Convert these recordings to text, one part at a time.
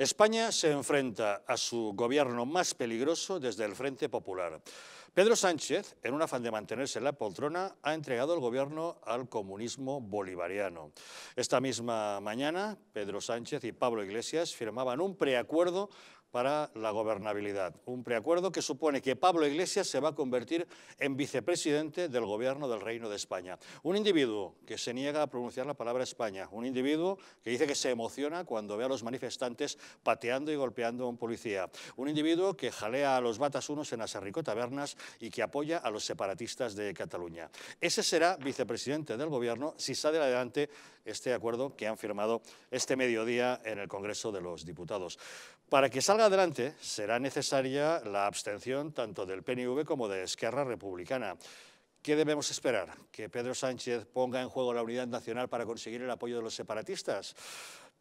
España se enfrenta a su gobierno más peligroso desde el Frente Popular. Pedro Sánchez, en un afán de mantenerse en la poltrona, ha entregado el gobierno al comunismo bolivariano. Esta misma mañana, Pedro Sánchez y Pablo Iglesias firmaban un preacuerdo para la gobernabilidad. Un preacuerdo que supone que Pablo Iglesias se va a convertir en vicepresidente del gobierno del Reino de España. Un individuo que se niega a pronunciar la palabra España. Un individuo que dice que se emociona cuando ve a los manifestantes pateando y golpeando a un policía. Un individuo que jalea a los batasunos en las tabernas y que apoya a los separatistas de Cataluña. Ese será vicepresidente del gobierno si sale adelante este acuerdo que han firmado este mediodía en el Congreso de los Diputados. Para que salga adelante será necesaria la abstención tanto del PNV como de Esquerra Republicana. ¿Qué debemos esperar? ¿Que Pedro Sánchez ponga en juego la unidad nacional para conseguir el apoyo de los separatistas?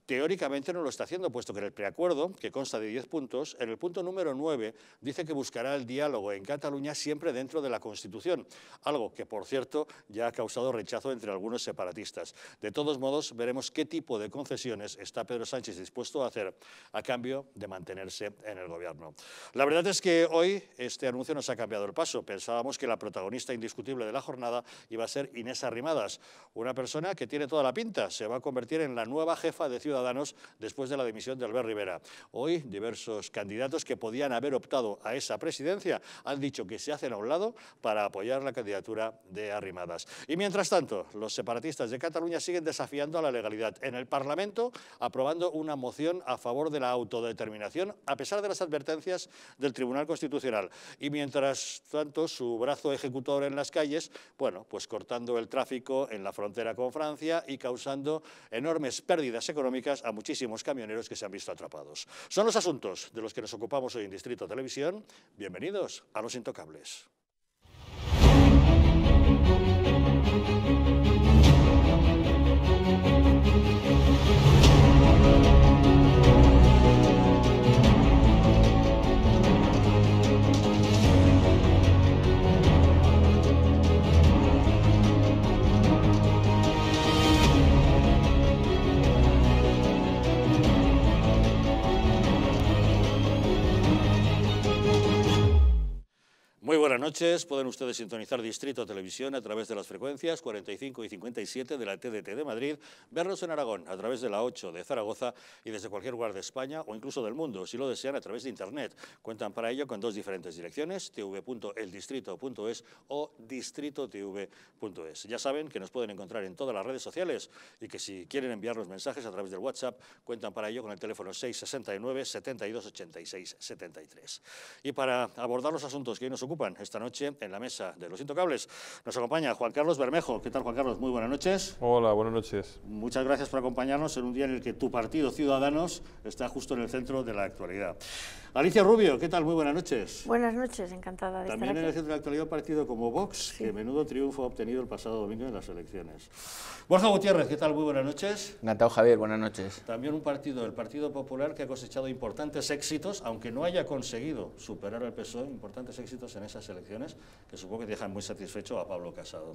Teóricamente no lo está haciendo, puesto que en el preacuerdo, que consta de 10 puntos, en el punto número 9 dice que buscará el diálogo en Cataluña siempre dentro de la Constitución, algo que, por cierto, ya ha causado rechazo entre algunos separatistas. De todos modos, veremos qué tipo de concesiones está Pedro Sánchez dispuesto a hacer a cambio de mantenerse en el gobierno. La verdad es que hoy este anuncio nos ha cambiado el paso. Pensábamos que la protagonista indiscutible de la jornada iba a ser Inés Arrimadas, una persona que tiene toda la pinta, se va a convertir en la nueva jefa de Ciudad Ciudadanos después de la dimisión de Albert Rivera. Hoy, diversos candidatos que podían haber optado a esa presidencia han dicho que se hacen a un lado para apoyar la candidatura de Arrimadas. Y mientras tanto, los separatistas de Cataluña siguen desafiando a la legalidad en el Parlamento, aprobando una moción a favor de la autodeterminación, a pesar de las advertencias del Tribunal Constitucional. Y mientras tanto, su brazo ejecutor en las calles, bueno, pues cortando el tráfico en la frontera con Francia y causando enormes pérdidas económicas a muchísimos camioneros que se han visto atrapados. Son los asuntos de los que nos ocupamos hoy en Distrito Televisión. Bienvenidos a Los Intocables. Muy buenas noches. Pueden ustedes sintonizar Distrito Televisión a través de las frecuencias 45 y 57 de la TDT de Madrid, verlos en Aragón a través de la 8 de Zaragoza y desde cualquier lugar de España o incluso del mundo, si lo desean, a través de Internet. Cuentan para ello con dos diferentes direcciones, tv.eldistrito.es o distritotv.es. Ya saben que nos pueden encontrar en todas las redes sociales y que si quieren los mensajes a través del WhatsApp, cuentan para ello con el teléfono 669 7286 73. Y para abordar los asuntos que hoy nos ocupan, esta noche en la mesa de los intocables. Nos acompaña Juan Carlos Bermejo. ¿Qué tal, Juan Carlos? Muy buenas noches. Hola, buenas noches. Muchas gracias por acompañarnos en un día en el que tu partido Ciudadanos está justo en el centro de la actualidad. Alicia Rubio, ¿qué tal? Muy buenas noches. Buenas noches, encantada de estar aquí. También en el centro de actualidad un partido como Vox, que menudo triunfo ha obtenido el pasado domingo en las elecciones. Borja Gutiérrez, ¿qué tal? Muy buenas noches. Natao Javier, buenas noches. También un partido, el Partido Popular, que ha cosechado importantes éxitos, aunque no haya conseguido superar al PSOE, importantes éxitos en esas elecciones, que supongo que dejan muy satisfecho a Pablo Casado.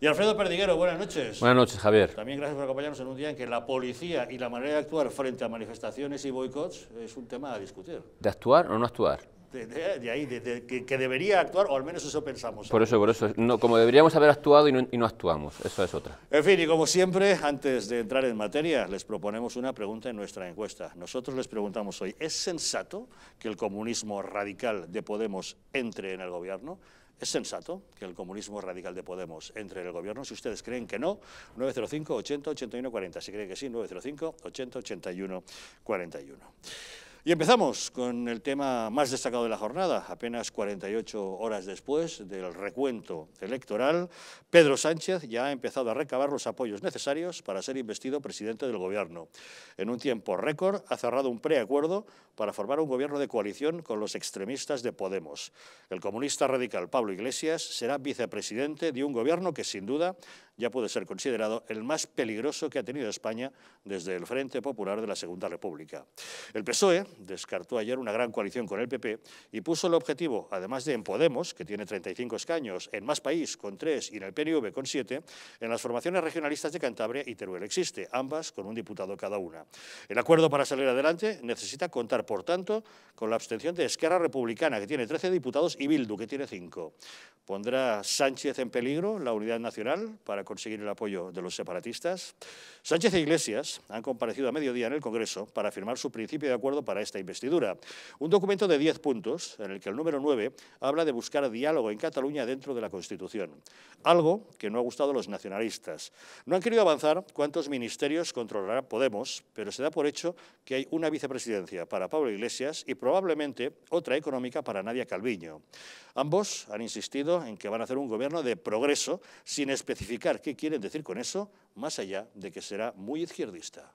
Y Alfredo Perdiguero, buenas noches. Buenas noches, Javier. También gracias por acompañarnos en un día en que la policía y la manera de actuar frente a manifestaciones y boicots es un tema a discutir. ¿De actuar o no actuar? De, ahí, de, que, debería actuar, o al menos eso pensamos. Por eso, por eso, como deberíamos haber actuado y no, actuamos, eso es otra. En fin, y como siempre, antes de entrar en materia, les proponemos una pregunta en nuestra encuesta. Nosotros les preguntamos hoy, ¿es sensato que el comunismo radical de Podemos entre en el gobierno? ¿Es sensato que el comunismo radical de Podemos entre en el gobierno? Si ustedes creen que no, 905 80 81 40. Si creen que sí, 905 80 81 41. Y empezamos con el tema más destacado de la jornada. Apenas 48 horas después del recuento electoral, Pedro Sánchez ya ha empezado a recabar los apoyos necesarios para ser investido presidente del Gobierno. En un tiempo récord ha cerrado un preacuerdo para formar un gobierno de coalición con los extremistas de Podemos. El comunista radical Pablo Iglesias será vicepresidente de un gobierno que sin duda ya puede ser considerado el más peligroso que ha tenido España desde el Frente Popular de la Segunda República. El PSOE descartó ayer una gran coalición con el PP y puso el objetivo, además de en Podemos, que tiene 35 escaños, en Más País con 3 y en el PNV con 7, en las formaciones regionalistas de Cantabria y Teruel existe, ambas con un diputado cada una. El acuerdo para salir adelante necesita contar, por tanto, con la abstención de Esquerra Republicana, que tiene 13 diputados, y Bildu, que tiene 5. ¿Pondrá Sánchez en peligro la unidad nacional para conseguir el apoyo de los separatistas? Sánchez e Iglesias han comparecido a mediodía en el Congreso para firmar su principio de acuerdo para esta investidura. Un documento de 10 puntos, en el que el número 9 habla de buscar diálogo en Cataluña dentro de la Constitución. Algo que no ha gustado a los nacionalistas. No han querido avanzar cuántos ministerios controlará Podemos, pero se da por hecho que hay una vicepresidencia para Pablo Iglesias y probablemente otra económica para Nadia Calviño. Ambos han insistido en que van a hacer un gobierno de progreso sin especificar qué quieren decir con eso, más allá de que será muy izquierdista.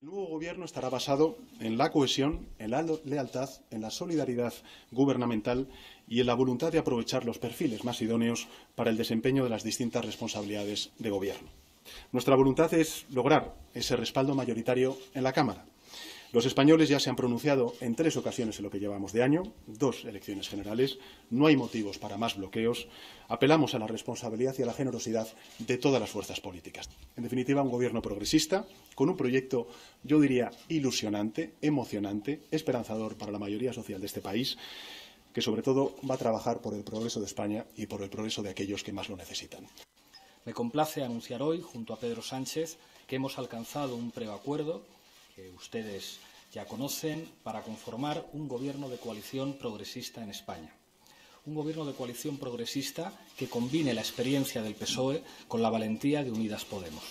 El nuevo gobierno estará basado en la cohesión, en la lealtad, en la solidaridad gubernamental y en la voluntad de aprovechar los perfiles más idóneos para el desempeño de las distintas responsabilidades de gobierno. Nuestra voluntad es lograr ese respaldo mayoritario en la Cámara los españoles ya se han pronunciado en tres ocasiones en lo que llevamos de año, dos elecciones generales, no hay motivos para más bloqueos, apelamos a la responsabilidad y a la generosidad de todas las fuerzas políticas. En definitiva, un gobierno progresista, con un proyecto, yo diría, ilusionante, emocionante, esperanzador para la mayoría social de este país, que sobre todo va a trabajar por el progreso de España y por el progreso de aquellos que más lo necesitan. Me complace anunciar hoy, junto a Pedro Sánchez, que hemos alcanzado un preacuerdo que ustedes ya conocen, para conformar un gobierno de coalición progresista en España. Un gobierno de coalición progresista que combine la experiencia del PSOE con la valentía de Unidas Podemos.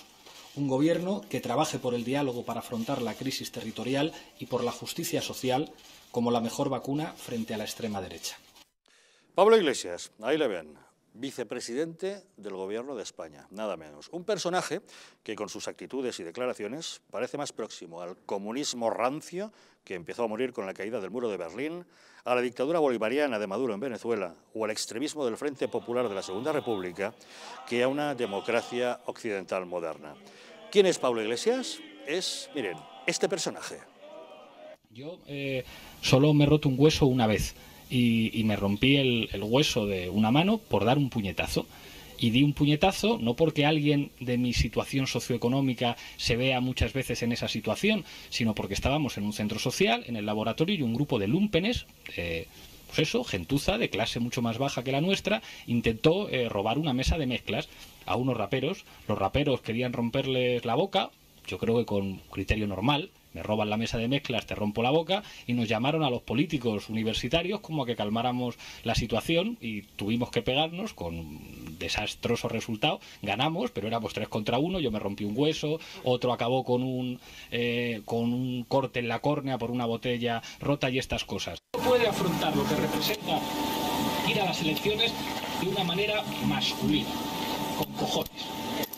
Un gobierno que trabaje por el diálogo para afrontar la crisis territorial y por la justicia social como la mejor vacuna frente a la extrema derecha. Pablo Iglesias, ahí le ven, vicepresidente del Gobierno de España, nada menos. Un personaje que con sus actitudes y declaraciones parece más próximo al comunismo rancio que empezó a morir con la caída del muro de Berlín, a la dictadura bolivariana de Maduro en Venezuela o al extremismo del Frente Popular de la Segunda República que a una democracia occidental moderna. ¿Quién es Pablo Iglesias? Es, miren, este personaje. Yo eh, solo me he roto un hueso una vez y, me rompí el, hueso de una mano por dar un puñetazo. Y di un puñetazo no porque alguien de mi situación socioeconómica se vea muchas veces en esa situación, sino porque estábamos en un centro social, en el laboratorio, y un grupo de lumpenes, eh, pues eso, gentuza, de clase mucho más baja que la nuestra, intentó eh, robar una mesa de mezclas a unos raperos. Los raperos querían romperles la boca, yo creo que con criterio normal, me roban la mesa de mezclas, te rompo la boca, y nos llamaron a los políticos universitarios como a que calmáramos la situación y tuvimos que pegarnos con un desastroso resultado. Ganamos, pero éramos tres contra uno, yo me rompí un hueso, otro acabó con un, eh, con un corte en la córnea por una botella rota y estas cosas. No puede afrontar lo que representa ir a las elecciones de una manera masculina, con cojones.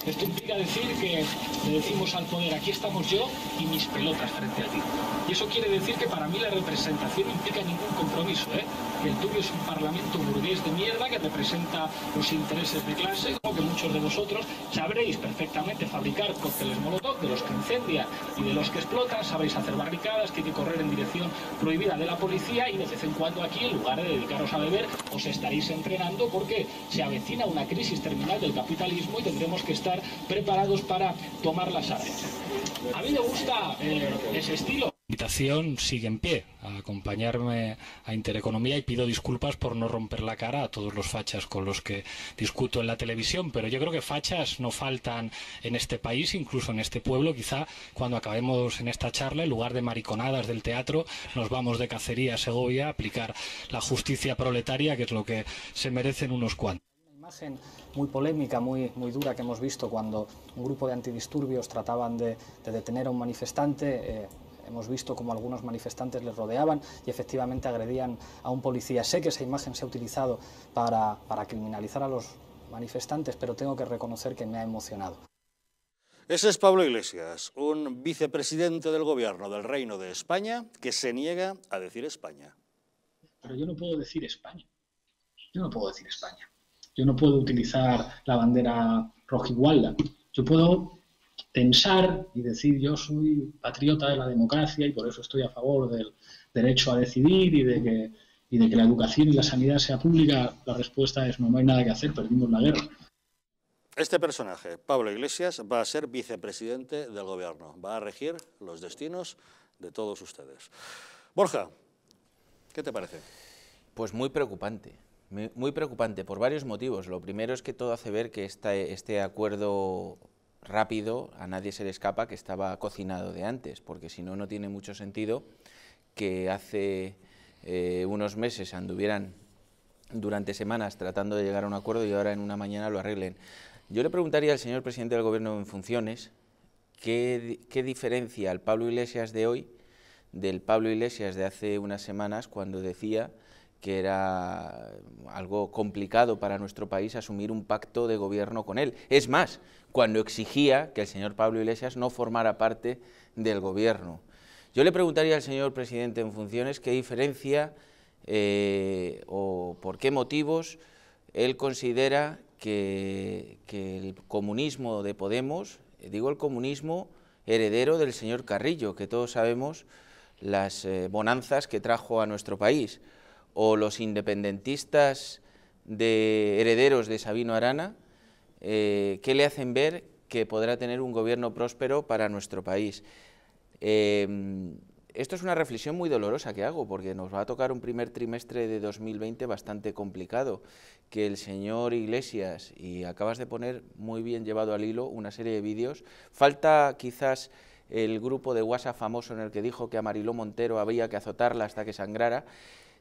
Esto implica decir que le decimos al poder, aquí estamos yo y mis pelotas frente a ti. Y eso quiere decir que para mí la representación implica ningún compromiso, ¿eh? Que el tuyo es un parlamento burgués de mierda que representa los intereses de clase, como que muchos de vosotros sabréis perfectamente fabricar cócteles molotov de los que incendia y de los que explota sabéis hacer barricadas, que hay que correr en dirección prohibida de la policía y de vez en cuando aquí, en lugar de dedicaros a beber, os estaréis entrenando porque se avecina una crisis terminal del capitalismo y tendremos que estar preparados para tomar las aves. A mí me gusta eh, ese estilo invitación sigue en pie a acompañarme a Intereconomía y pido disculpas por no romper la cara a todos los fachas con los que discuto en la televisión, pero yo creo que fachas no faltan en este país, incluso en este pueblo. Quizá cuando acabemos en esta charla, en lugar de mariconadas del teatro, nos vamos de cacería a Segovia a aplicar la justicia proletaria, que es lo que se merecen unos cuantos imagen muy polémica, muy, muy dura que hemos visto cuando un grupo de antidisturbios trataban de, detener a un manifestante. Eh, hemos visto como algunos manifestantes les rodeaban y efectivamente agredían a un policía. Sé que esa imagen se ha utilizado para criminalizar a los manifestantes, pero tengo que reconocer que me ha emocionado. Ese es Pablo Iglesias, un vicepresidente del gobierno del Reino de España que se niega a decir España. Pero yo no puedo decir España. Yo no puedo decir España. Yo no puedo utilizar la bandera rojigualda. Yo puedo pensar y decir yo soy patriota de la democracia y por eso estoy a favor del derecho a decidir y de que, y de que la educación y la sanidad sea pública, la respuesta es no, no hay nada que hacer, perdimos la guerra. Este personaje, Pablo Iglesias, va a ser vicepresidente del gobierno, va a regir los destinos de todos ustedes. Borja, ¿qué te parece? Pues muy preocupante. Muy preocupante por varios motivos. Lo primero es que todo hace ver que este acuerdo rápido a nadie se le escapa que estaba cocinado de antes, porque si no, no tiene mucho sentido que hace eh, unos meses anduvieran durante semanas tratando de llegar a un acuerdo y ahora en una mañana lo arreglen. Yo le preguntaría al señor presidente del Gobierno en funciones qué, diferencia al Pablo Iglesias de hoy del Pablo Iglesias de hace unas semanas cuando decía que era algo complicado para nuestro país asumir un pacto de gobierno con él. Es más, cuando exigía que el señor Pablo Iglesias no formara parte del gobierno. Yo le preguntaría al señor presidente en funciones qué diferencia eh, o por qué motivos él considera que, el comunismo de Podemos, eh, digo el comunismo heredero del señor Carrillo, que todos sabemos las eh, bonanzas que trajo a nuestro país, o los independentistas de herederos de Sabino Arana, eh, ¿qué le hacen ver que podrá tener un gobierno próspero para nuestro país. Eh, esto es una reflexión muy dolorosa que hago, porque nos va a tocar un primer trimestre de 2020 bastante complicado, que el señor Iglesias, y acabas de poner muy bien llevado al hilo una serie de vídeos, falta quizás el grupo de WhatsApp famoso en el que dijo que a Mariló Montero había que azotarla hasta que sangrara,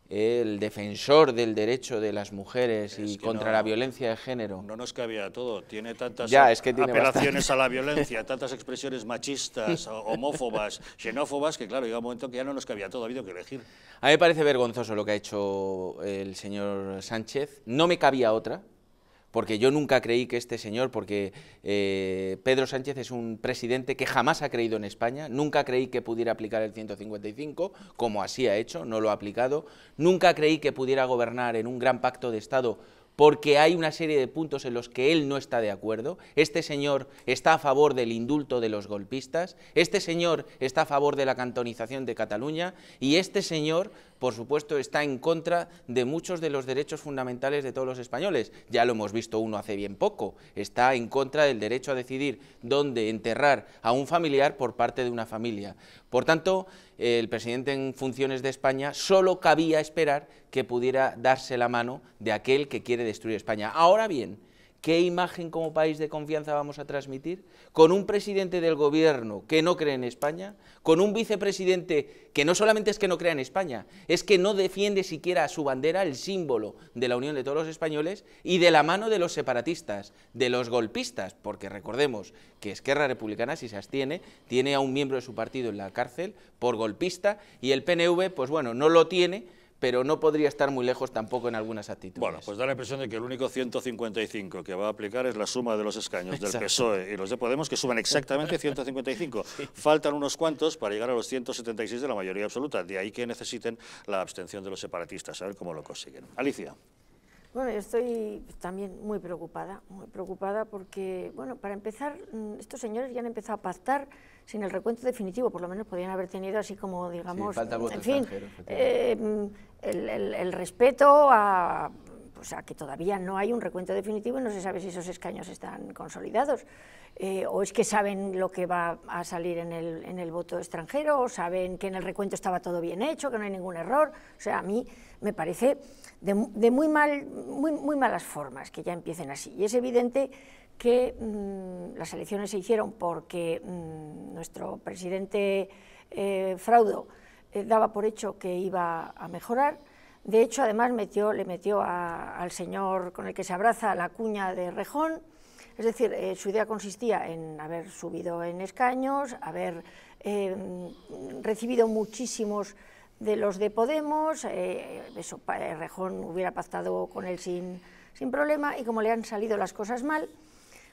el defensor del derecho de las mujeres y contra la violencia de género. No nos cabía todo, tiene tantas ya, apelaciones a la violencia, tantas expresiones machistas, homófobas, xenófobas, que claro, llega un momento que ya no nos cabía todo, ha habido que elegir. A mí me parece vergonzoso lo que ha hecho el señor Sánchez, no me cabía otra, porque yo nunca creí que este señor, porque eh, Pedro Sánchez es un presidente que jamás ha creído en España, nunca creí que pudiera aplicar el 155, como así ha hecho, no lo ha aplicado, nunca creí que pudiera gobernar en un gran pacto de Estado porque hay una serie de puntos en los que él no está de acuerdo. Este señor está a favor del indulto de los golpistas, este señor está a favor de la cantonización de Cataluña y este señor por supuesto, está en contra de muchos de los derechos fundamentales de todos los españoles. Ya lo hemos visto uno hace bien poco. Está en contra del derecho a decidir dónde enterrar a un familiar por parte de una familia. Por tanto, el presidente en funciones de España solo cabía esperar que pudiera darse la mano de aquel que quiere destruir España. Ahora bien, ¿Qué imagen como país de confianza vamos a transmitir? Con un presidente del gobierno que no cree en España, con un vicepresidente que no solamente es que no crea en España, es que no defiende siquiera su bandera, el símbolo de la unión de todos los españoles, y de la mano de los separatistas, de los golpistas, porque recordemos que Esquerra Republicana, si se abstiene, tiene a un miembro de su partido en la cárcel por golpista, y el PNV, pues bueno, no lo tiene pero no podría estar muy lejos tampoco en algunas actitudes. Bueno, pues da la impresión de que el único 155 que va a aplicar es la suma de los escaños del PSOE y los de Podemos, que suman exactamente 155. Faltan unos cuantos para llegar a los 176 de la mayoría absoluta, de ahí que necesiten la abstención de los separatistas, a ver cómo lo consiguen. Alicia. Bueno, yo estoy también muy preocupada, muy preocupada porque, bueno, para empezar, mm, estos señores ya han empezado a pactar sin el recuento definitivo, por lo menos podían haber tenido así como, digamos, en fin, eh, el, respeto a, pues a que todavía no hay un recuento definitivo y no se sabe si esos escaños están consolidados. Eh, o es que saben lo que va a salir en el, en el voto extranjero, o saben que en el recuento estaba todo bien hecho, que no hay ningún error. O sea, a mí me parece de, de muy, mal, muy, muy malas formas que ya empiecen así. Y es evidente que mm, las elecciones se hicieron porque mm, nuestro presidente eh, Fraudo eh, daba por hecho que iba a mejorar. De hecho, además metió, le metió al señor con el que se abraza la cuña de Rejón. Es decir, eh, su idea consistía en haber subido en escaños, haber em, recibido muchísimos de los de Podemos, eso, Rejón hubiera pactado con él sin, sin problema y como le han salido las cosas mal,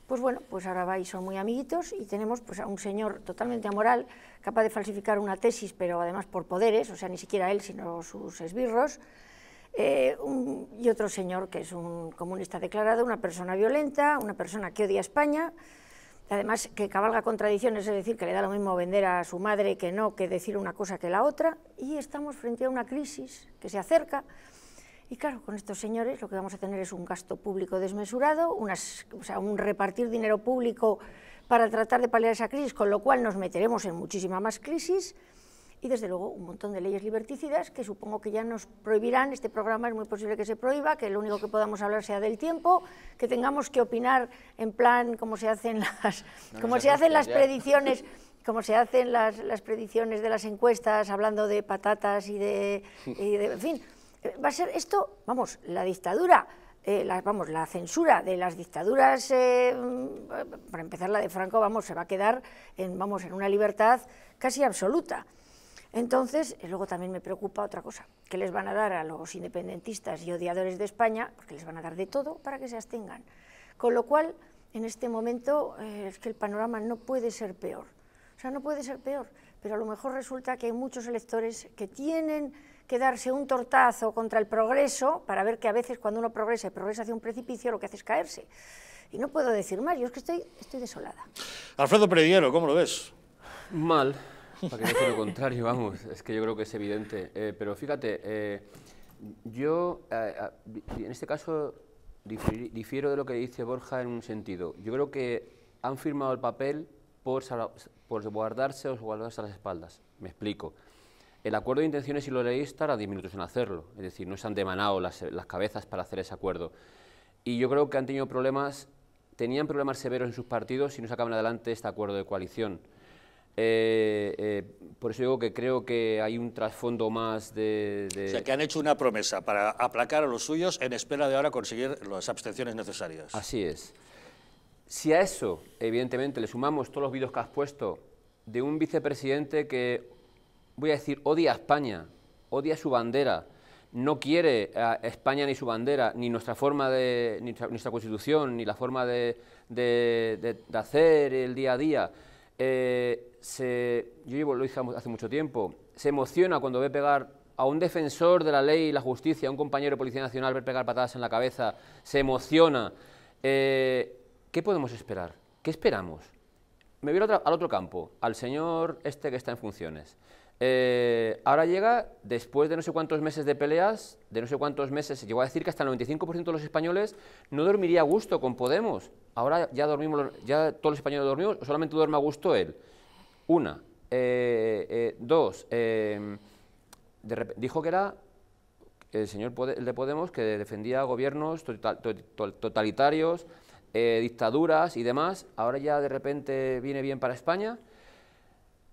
pues bueno, pues ahora va y son muy amiguitos y tenemos pues a un señor totalmente amoral, capaz de falsificar una tesis, pero además por poderes, o sea, ni siquiera él, sino sus esbirros, eh, y otro señor que es un comunista declarado, una persona violenta, una persona que odia a España, además que cabalga contradicciones, es decir, que le da lo mismo vender a su madre que no, que decir una cosa que la otra, y estamos frente a una crisis que se acerca, y claro, con estos señores lo que vamos a tener es un gasto público desmesurado, unas, un repartir dinero público para tratar de paliar esa crisis, con lo cual nos meteremos en muchísima más crisis y desde luego un montón de leyes liberticidas que supongo que ya nos prohibirán, este programa es muy posible que se prohíba, que lo único que podamos hablar sea del tiempo, que tengamos que opinar en plan como se hacen las, se hacen las predicciones como se hacen las, predicciones de las encuestas, hablando de patatas y de en fin, va a ser esto, vamos, la dictadura, eh, vamos, la censura de las dictaduras, eh, mm, para empezar la de Franco, vamos, se va a quedar en, vamos, en una libertad casi absoluta. Entonces, eh, luego también me preocupa otra cosa, que les van a dar a los independentistas y odiadores de España, porque les van a dar de todo para que se abstengan. Con lo cual, en este momento, es que el panorama no puede ser peor. O sea, no puede ser peor, pero a lo mejor resulta que hay muchos electores que tienen que darse un tortazo contra el progreso para ver que a veces cuando uno progresa y progresa hacia un precipicio lo que hace es caerse. Y no puedo decir más, yo es que estoy, estoy desolada. Alfredo Prediero, ¿cómo lo ves? Mal, para que no lo contrario, vamos, es que yo creo que es evidente. Eh, pero fíjate, eh, yo eh, en este caso difiero de lo que dice Borja en un sentido. Yo creo que han firmado el papel por, por guardarse o guardarse a las espaldas. Me explico. El acuerdo de intenciones, y lo leéis, tarda 10 minutos en hacerlo, es decir, no se han demanado las, cabezas para hacer ese acuerdo. Y yo creo que han tenido problemas, tenían problemas severos en sus partidos si no sacaban adelante este acuerdo de coalición. Eh, eh, por eso digo que creo que hay un trasfondo más de, de, O sea, que han hecho una promesa para aplacar a los suyos en espera de ahora conseguir las abstenciones necesarias. Así es. Si a eso, evidentemente, le sumamos todos los vídeos que has puesto de un vicepresidente que voy a decir, odia a España, odia su bandera, no quiere a España ni su bandera, ni nuestra forma de, nuestra, constitución, ni la forma de, de, de, hacer el día a día. Eh, yo lo dije hace mucho tiempo, se emociona cuando ve pegar a un defensor de la ley y la justicia, a un compañero de Policía Nacional, ver pegar patadas en la cabeza, se emociona. Eh, ¿Qué podemos esperar? ¿Qué esperamos? Me voy al otro campo, al señor este que está en funciones. Eh, ahora llega, después de no sé cuántos meses de peleas, de no sé cuántos meses, llegó a decir que hasta el 95% de los españoles no dormiría a gusto con Podemos. Ahora ya dormimos, ya todos los españoles dormimos, solamente duerme a gusto él. Una. Eh, eh, dos. Em, dijo que era el señor de Podemos que defendía gobiernos totalitarios, dictaduras y demás. Ahora ya de repente viene bien para España.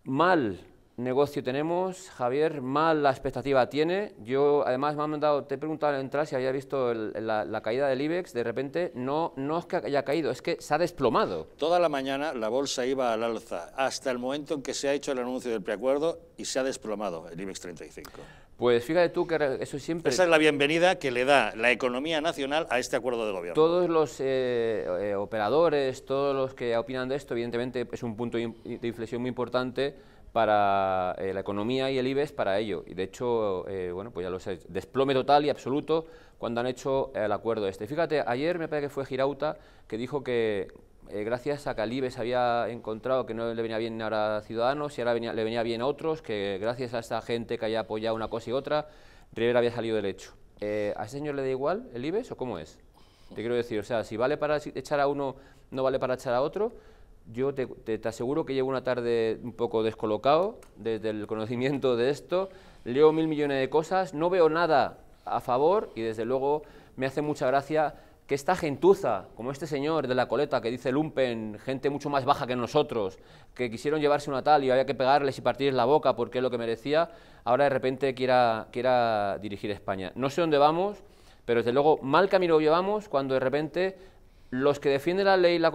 Mal negocio tenemos, Javier, mal la expectativa tiene. Yo, además, me han mandado, te he preguntado al entrar si había visto la, caída del IBEX, de repente no, no es que haya caído, es que se ha desplomado. Toda la mañana la bolsa iba al alza, hasta el momento en que se ha hecho el anuncio del preacuerdo y se ha desplomado el IBEX 35. Pues fíjate tú que eso siempre... Esa es la bienvenida que le da la economía nacional a este acuerdo de gobierno. Todos los eh, eh, operadores, todos los que opinan de esto, evidentemente es un punto de inflexión muy importante para eh, la economía y el IBEX para ello. Y de hecho, eh, bueno, pues ya lo sé, desplome total y absoluto cuando han hecho el acuerdo este. Fíjate, ayer me parece que fue Girauta que dijo que eh, gracias a que al IBEX había encontrado que no le venía bien ahora a Ciudadanos y ahora le venía bien a otros, que gracias a esta gente que haya apoyado una cosa y otra, Rivera había salido del hecho. ¿A ese señor le da igual el IBEX o cómo es? Te quiero decir, o sea, si vale para echar a uno, no vale para echar a otro yo te, aseguro que llevo una tarde un poco descolocado desde el conocimiento de esto, leo mil millones de cosas, no veo nada a favor y desde luego me hace mucha gracia que esta gentuza, como este señor de la coleta que dice lumpen, gente mucho más baja que nosotros, que quisieron llevarse una tal y había que pegarles y partirles la boca porque es lo que merecía, ahora de repente quiera, quiera dirigir España. No sé dónde vamos, pero desde luego mal camino llevamos cuando de repente los que defienden la ley y la,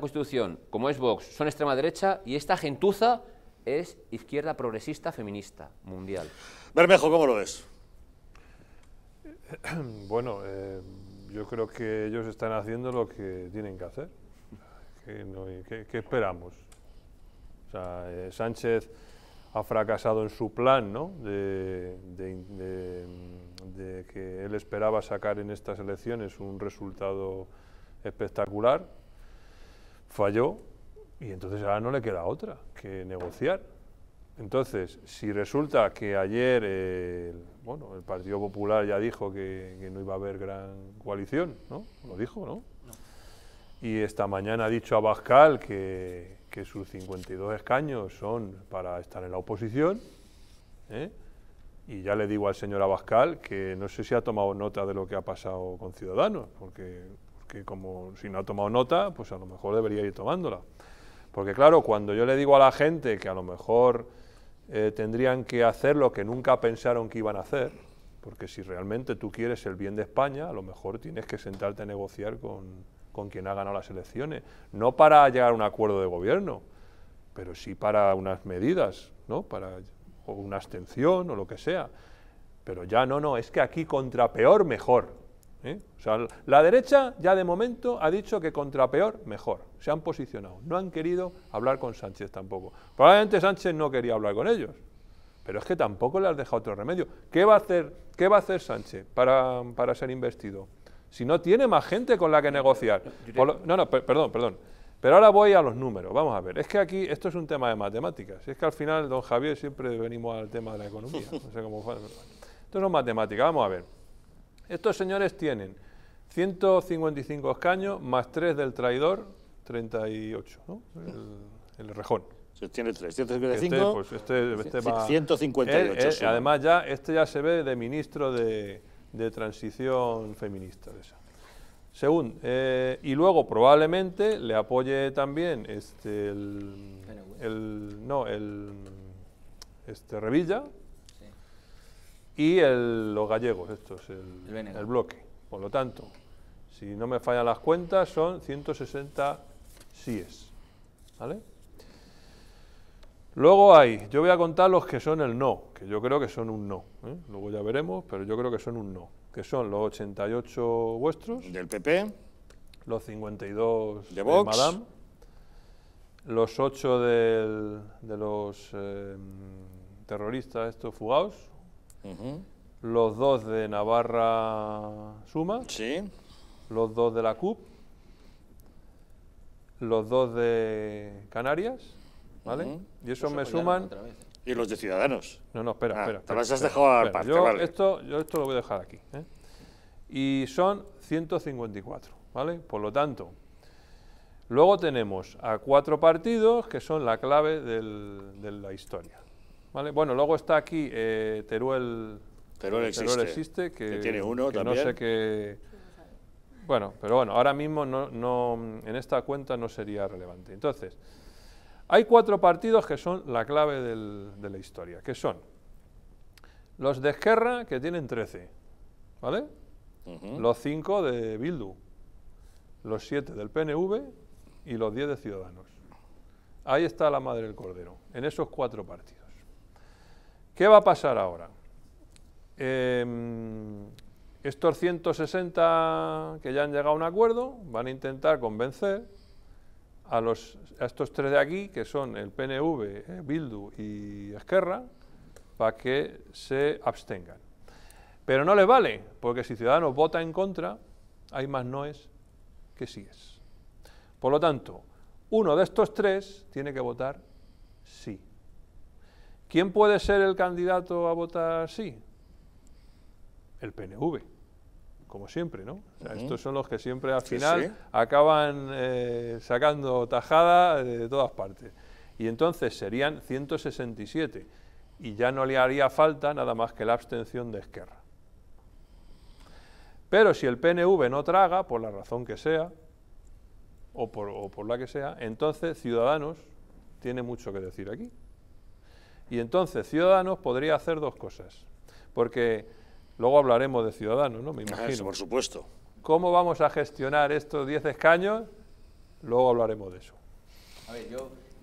Constitución, como es Vox, son extrema derecha y esta gentuza es izquierda progresista feminista mundial. Bermejo, ¿cómo lo ves? Bueno, eh, yo creo que ellos están haciendo lo que tienen que hacer. ¿Qué, esperamos? Eh, Sánchez ha fracasado en su plan, ¿no? de que él esperaba sacar en estas elecciones un resultado espectacular, falló y entonces ahora no le queda otra que negociar. Entonces, si resulta que ayer eh, el, bueno, el Partido Popular ya dijo que, no iba a haber gran coalición, ¿no? Lo dijo, ¿no? Y esta mañana ha dicho Abascal que, que sus 52 escaños son para estar en la oposición, ¿eh? y ya le digo al señor Abascal que no sé si ha tomado nota de lo que ha pasado con Ciudadanos, porque que como si no ha tomado nota, pues a lo mejor debería ir tomándola. Porque claro, cuando yo le digo a la gente que a lo mejor eh, tendrían que hacer lo que nunca pensaron que iban a hacer, porque si realmente tú quieres el bien de España, a lo mejor tienes que sentarte a negociar con, con quien ha ganado las elecciones, no para llegar a un acuerdo de gobierno, pero sí para unas medidas, ¿no? Para o una abstención o lo que sea. Pero ya no, no, es que aquí contra peor mejor. ¿eh? la derecha ya de momento ha dicho que contra peor, mejor. Se han posicionado. No han querido hablar con Sánchez tampoco. Probablemente Sánchez no quería hablar con ellos. Pero es que tampoco le has dejado otro remedio. ¿Qué va a hacer, qué va a hacer Sánchez para, ser investido? Si no tiene más gente con la que negociar. no, no, perdón, perdón. Pero ahora voy a los números. Vamos a ver. Es que aquí esto es un tema de matemáticas. Es que al final, don Javier, siempre venimos al tema de la economía. No sé Esto es matemática, Vamos a ver. Estos señores tienen 155 escaños más 3 del traidor, 38, ¿no? el, rejón. tiene 355. Este, pues 158. Este, este eh, eh, además, ya, este ya se ve de ministro de, de transición feminista. Según, eh, y luego probablemente le apoye también este, el, el no, el este, Revilla, y los gallegos, estos, el, el, bloque. Por lo tanto, si no me fallan las cuentas, son 160 síes. ¿Vale? Luego hay, yo voy a contar los que son el no, que yo creo que son un no. ¿eh? Luego ya veremos, pero yo creo que son un no. Que son los 88 vuestros. Del PP. Los 52 de, Vox. Madame. Los 8 de los eh, terroristas estos fugados, los dos de Navarra Suma. Sí. Los dos de la CUP. Los dos de Canarias. ¿Vale? Y eso pues me suman. Y los de Ciudadanos. No, no, espera, ah, espera. has dejado yo, esto, yo esto lo voy a dejar aquí. ¿eh? Y son 154, ¿vale? Por lo tanto, luego tenemos a cuatro partidos que son la clave de la historia. Bueno, luego está aquí eh, Teruel, eh, Teruel, existe, existe que, tiene uno también. No sé qué... Bueno, pero bueno, ahora mismo no, en esta cuenta no sería relevante. Entonces, hay cuatro partidos que son la clave de la historia, que son los de Esquerra, que tienen 13, ¿vale? Los cinco de Bildu, los siete del PNV y los 10 de Ciudadanos. Ahí está la madre del cordero, en esos cuatro partidos. ¿Qué va a pasar ahora? Em, estos 160 que ya han llegado a un acuerdo van a intentar convencer a, los, a estos tres de aquí, que son el PNV, eh, Bildu y Esquerra, para que se abstengan. Pero no les vale, porque si Ciudadanos vota en contra, hay más noes que síes. Por lo tanto, uno de estos tres tiene que votar sí. ¿Quién puede ser el candidato a votar sí? El PNV, como siempre, ¿no? Estos son los que siempre al final acaban eh, sacando tajada eh, de todas partes. Y entonces serían 167 y ya no le haría falta nada más que la abstención de Esquerra. Pero si el PNV no traga, por la razón que sea, o por la que sea, entonces Ciudadanos tiene mucho que decir aquí. Y entonces Ciudadanos podría hacer dos cosas, porque luego hablaremos de Ciudadanos, ¿no? Me ah, imagino. por supuesto. ¿Cómo vamos a gestionar estos 10 escaños? Luego hablaremos de eso.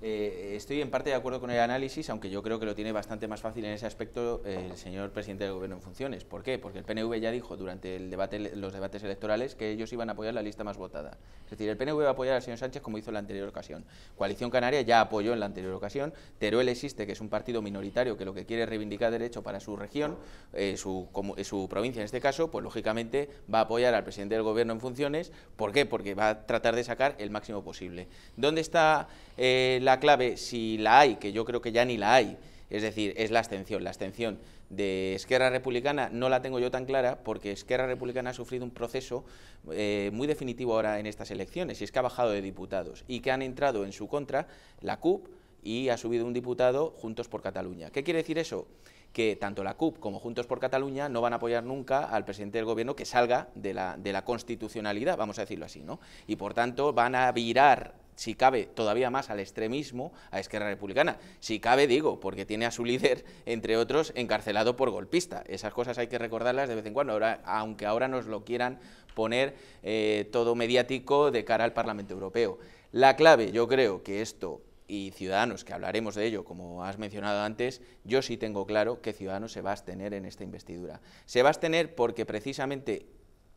Eh, estoy en parte de acuerdo con el análisis, aunque yo creo que lo tiene bastante más fácil en ese aspecto el señor presidente del Gobierno en funciones. ¿Por qué? Porque el PNV ya dijo durante los debates electorales que ellos iban a apoyar la lista más votada. Es decir, el PNV va a apoyar al señor Sánchez como hizo en la anterior ocasión. Coalición Canaria ya apoyó en la anterior ocasión. Teruel existe, que es un partido minoritario que lo que quiere es reivindicar derecho para su región, eh, su, eh, su provincia en este caso, pues lógicamente va a apoyar al presidente del Gobierno en funciones. ¿Por qué? Porque va a tratar de sacar el máximo posible. ¿Dónde está eh, la clave, si la hay, que yo creo que ya ni la hay, es decir, es la abstención. La abstención de Esquerra Republicana no la tengo yo tan clara porque Esquerra Republicana ha sufrido un proceso eh, muy definitivo ahora en estas elecciones y es que ha bajado de diputados y que han entrado en su contra la CUP y ha subido un diputado Juntos por Cataluña. ¿Qué quiere decir eso? que tanto la CUP como Juntos por Cataluña no van a apoyar nunca al presidente del gobierno que salga de la, de la constitucionalidad, vamos a decirlo así, ¿no? Y por tanto van a virar si cabe, todavía más al extremismo, a izquierda Republicana. Si cabe, digo, porque tiene a su líder, entre otros, encarcelado por golpista. Esas cosas hay que recordarlas de vez en cuando, ahora, aunque ahora nos lo quieran poner eh, todo mediático de cara al Parlamento Europeo. La clave, yo creo que esto y Ciudadanos, que hablaremos de ello, como has mencionado antes, yo sí tengo claro que Ciudadanos se va a abstener en esta investidura. Se va a abstener porque precisamente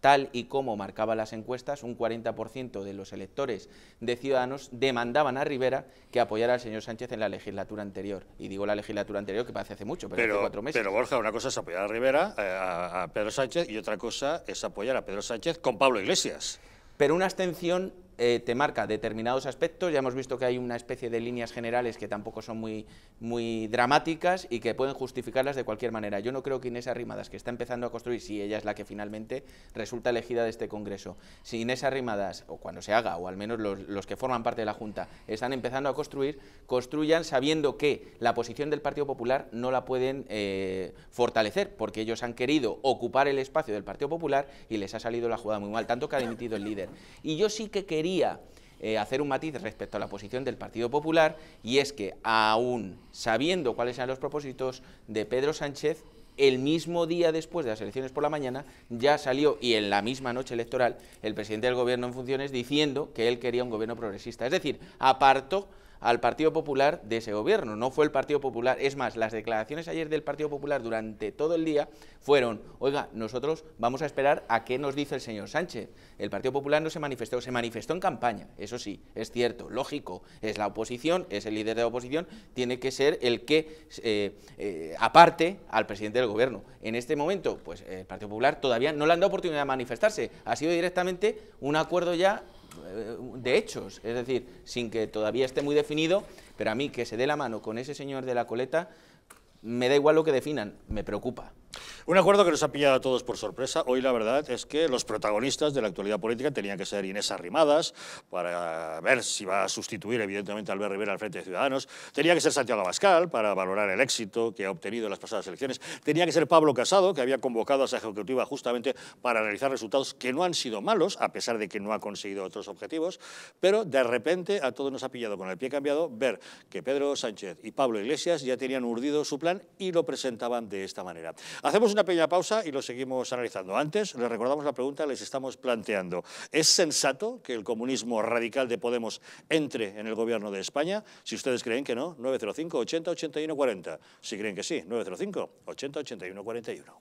tal y como marcaba las encuestas, un 40% de los electores de Ciudadanos demandaban a Rivera que apoyara al señor Sánchez en la legislatura anterior. Y digo la legislatura anterior que parece hace mucho, pero, hace cuatro meses. Pero Borja, una cosa es apoyar a Rivera, eh, a, a Pedro Sánchez, y otra cosa es apoyar a Pedro Sánchez con Pablo Iglesias. Pero una abstención eh, te marca determinados aspectos, ya hemos visto que hay una especie de líneas generales que tampoco son muy, muy dramáticas y que pueden justificarlas de cualquier manera. Yo no creo que en Inés Arrimadas, que está empezando a construir, si ella es la que finalmente resulta elegida de este Congreso, si Inés Arrimadas, o cuando se haga, o al menos los, que forman parte de la Junta, están empezando a construir, construyan sabiendo que la posición del Partido Popular no la pueden eh, fortalecer, porque ellos han querido ocupar el espacio del Partido Popular y les ha salido la jugada muy mal, tanto que ha dimitido el líder. Y yo sí que quería eh, hacer un matiz respecto a la posición del Partido Popular y es que aún sabiendo cuáles eran los propósitos de Pedro Sánchez, el mismo día después de las elecciones por la mañana ya salió y en la misma noche electoral el presidente del gobierno en funciones diciendo que él quería un gobierno progresista. Es decir, aparto al Partido Popular de ese gobierno. No fue el Partido Popular, es más, las declaraciones ayer del Partido Popular durante todo el día fueron, oiga, nosotros vamos a esperar a qué nos dice el señor Sánchez. El Partido Popular no se manifestó, se manifestó en campaña, eso sí, es cierto, lógico, es la oposición, es el líder de la oposición, tiene que ser el que eh, eh, aparte al presidente del gobierno. En este momento, pues el Partido Popular todavía no le han dado oportunidad de manifestarse, ha sido directamente un acuerdo ya eh, de hechos, es decir, sin que todavía esté muy definido, pero a mí que se dé la mano con ese señor de la coleta, me da igual lo que definan, me preocupa. Un acuerdo que nos ha pillado a todos por sorpresa. Hoy la verdad es que los protagonistas de la actualidad política tenían que ser Inés Arrimadas, para ver si va a sustituir evidentemente a Albert Rivera al Frente de Ciudadanos. Tenía que ser Santiago Abascal, para valorar el éxito que ha obtenido en las pasadas elecciones. Tenía que ser Pablo Casado, que había convocado a esa ejecutiva justamente para analizar resultados que no han sido malos, a pesar de que no ha conseguido otros objetivos. Pero de repente a todos nos ha pillado con el pie cambiado ver que Pedro Sánchez y Pablo Iglesias ya tenían urdido su plan y lo presentaban de esta manera. Hacemos una pequeña pausa y lo seguimos analizando. Antes, les recordamos la pregunta les estamos planteando. ¿Es sensato que el comunismo radical de Podemos entre en el gobierno de España? Si ustedes creen que no, 905 80 81 40. Si creen que sí, 905 80 81 41.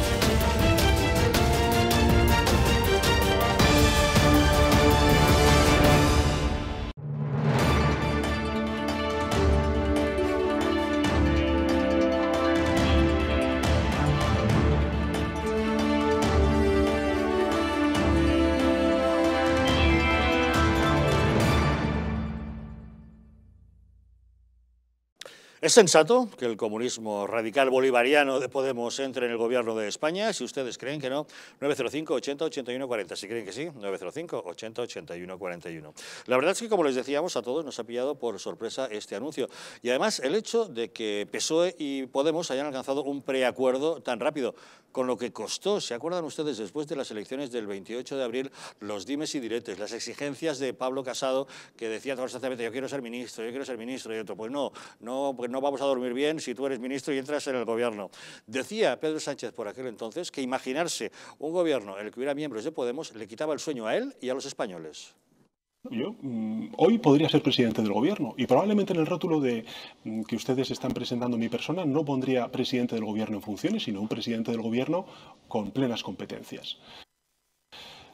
Es sensato que el comunismo radical bolivariano de Podemos entre en el gobierno de España. Si ustedes creen que no, 905 80 81 40. Si creen que sí, 905 80 81 41. La verdad es que, como les decíamos, a todos nos ha pillado por sorpresa este anuncio. Y además el hecho de que PSOE y Podemos hayan alcanzado un preacuerdo tan rápido, con lo que costó, ¿se acuerdan ustedes? Después de las elecciones del 28 de abril, los dimes y diretes, las exigencias de Pablo Casado, que decía constantemente, yo quiero ser ministro, yo quiero ser ministro, y otro, pues no, no, pues no vamos a dormir bien si tú eres ministro y entras en el gobierno. Decía Pedro Sánchez por aquel entonces que imaginarse un gobierno en el que hubiera miembros de Podemos le quitaba el sueño a él y a los españoles. Yo mm, hoy podría ser presidente del gobierno y probablemente en el rótulo de mm, que ustedes están presentando mi persona no pondría presidente del gobierno en funciones, sino un presidente del gobierno con plenas competencias.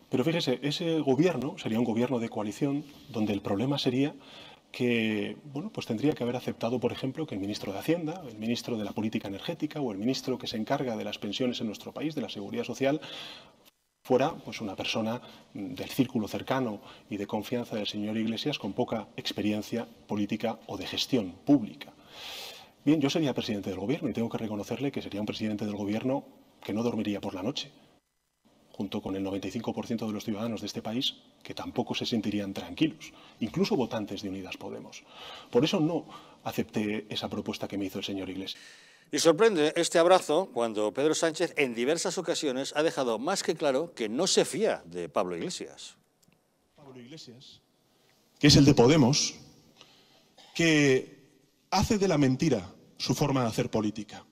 Pero fíjese, ese gobierno sería un gobierno de coalición donde el problema sería que bueno, pues tendría que haber aceptado, por ejemplo, que el ministro de Hacienda, el ministro de la Política Energética o el ministro que se encarga de las pensiones en nuestro país, de la seguridad social, fuera pues, una persona del círculo cercano y de confianza del señor Iglesias con poca experiencia política o de gestión pública. Bien, yo sería presidente del gobierno y tengo que reconocerle que sería un presidente del gobierno que no dormiría por la noche, junto con el 95% de los ciudadanos de este país, que tampoco se sentirían tranquilos, incluso votantes de Unidas Podemos. Por eso no acepté esa propuesta que me hizo el señor Iglesias. Y sorprende este abrazo cuando Pedro Sánchez en diversas ocasiones ha dejado más que claro que no se fía de Pablo Iglesias. Pablo Iglesias, que es el de Podemos, que hace de la mentira su forma de hacer política.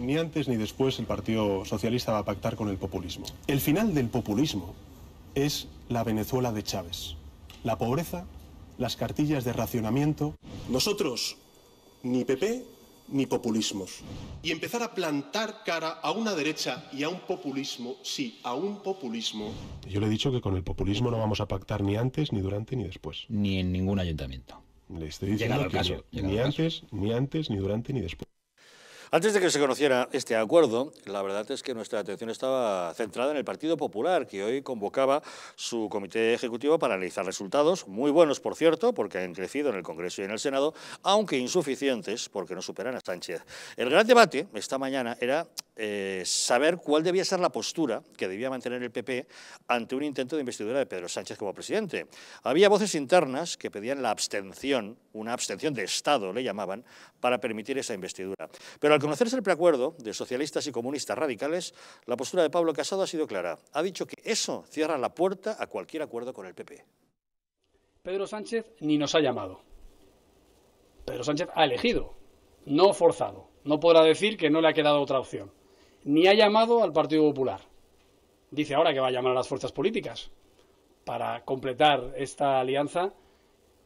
Ni antes ni después el Partido Socialista va a pactar con el populismo. El final del populismo es la Venezuela de Chávez. La pobreza, las cartillas de racionamiento. Nosotros, ni PP ni populismos. Y empezar a plantar cara a una derecha y a un populismo, sí, a un populismo. Yo le he dicho que con el populismo no vamos a pactar ni antes, ni durante, ni después. Ni en ningún ayuntamiento. Le estoy diciendo que caso, ni antes, ni antes, ni durante, ni después. Antes de que se conociera este acuerdo, la verdad es que nuestra atención estaba centrada en el Partido Popular, que hoy convocaba su comité ejecutivo para analizar resultados, muy buenos por cierto, porque han crecido en el Congreso y en el Senado, aunque insuficientes porque no superan a Sánchez. El gran debate esta mañana era eh, saber cuál debía ser la postura que debía mantener el PP ante un intento de investidura de Pedro Sánchez como presidente. Había voces internas que pedían la abstención, una abstención de Estado le llamaban, para permitir esa investidura. Pero al conocerse el preacuerdo de socialistas y comunistas radicales, la postura de Pablo Casado ha sido clara. Ha dicho que eso cierra la puerta a cualquier acuerdo con el PP. Pedro Sánchez ni nos ha llamado. Pedro Sánchez ha elegido, no forzado. No podrá decir que no le ha quedado otra opción ni ha llamado al Partido Popular. Dice ahora que va a llamar a las fuerzas políticas para completar esta alianza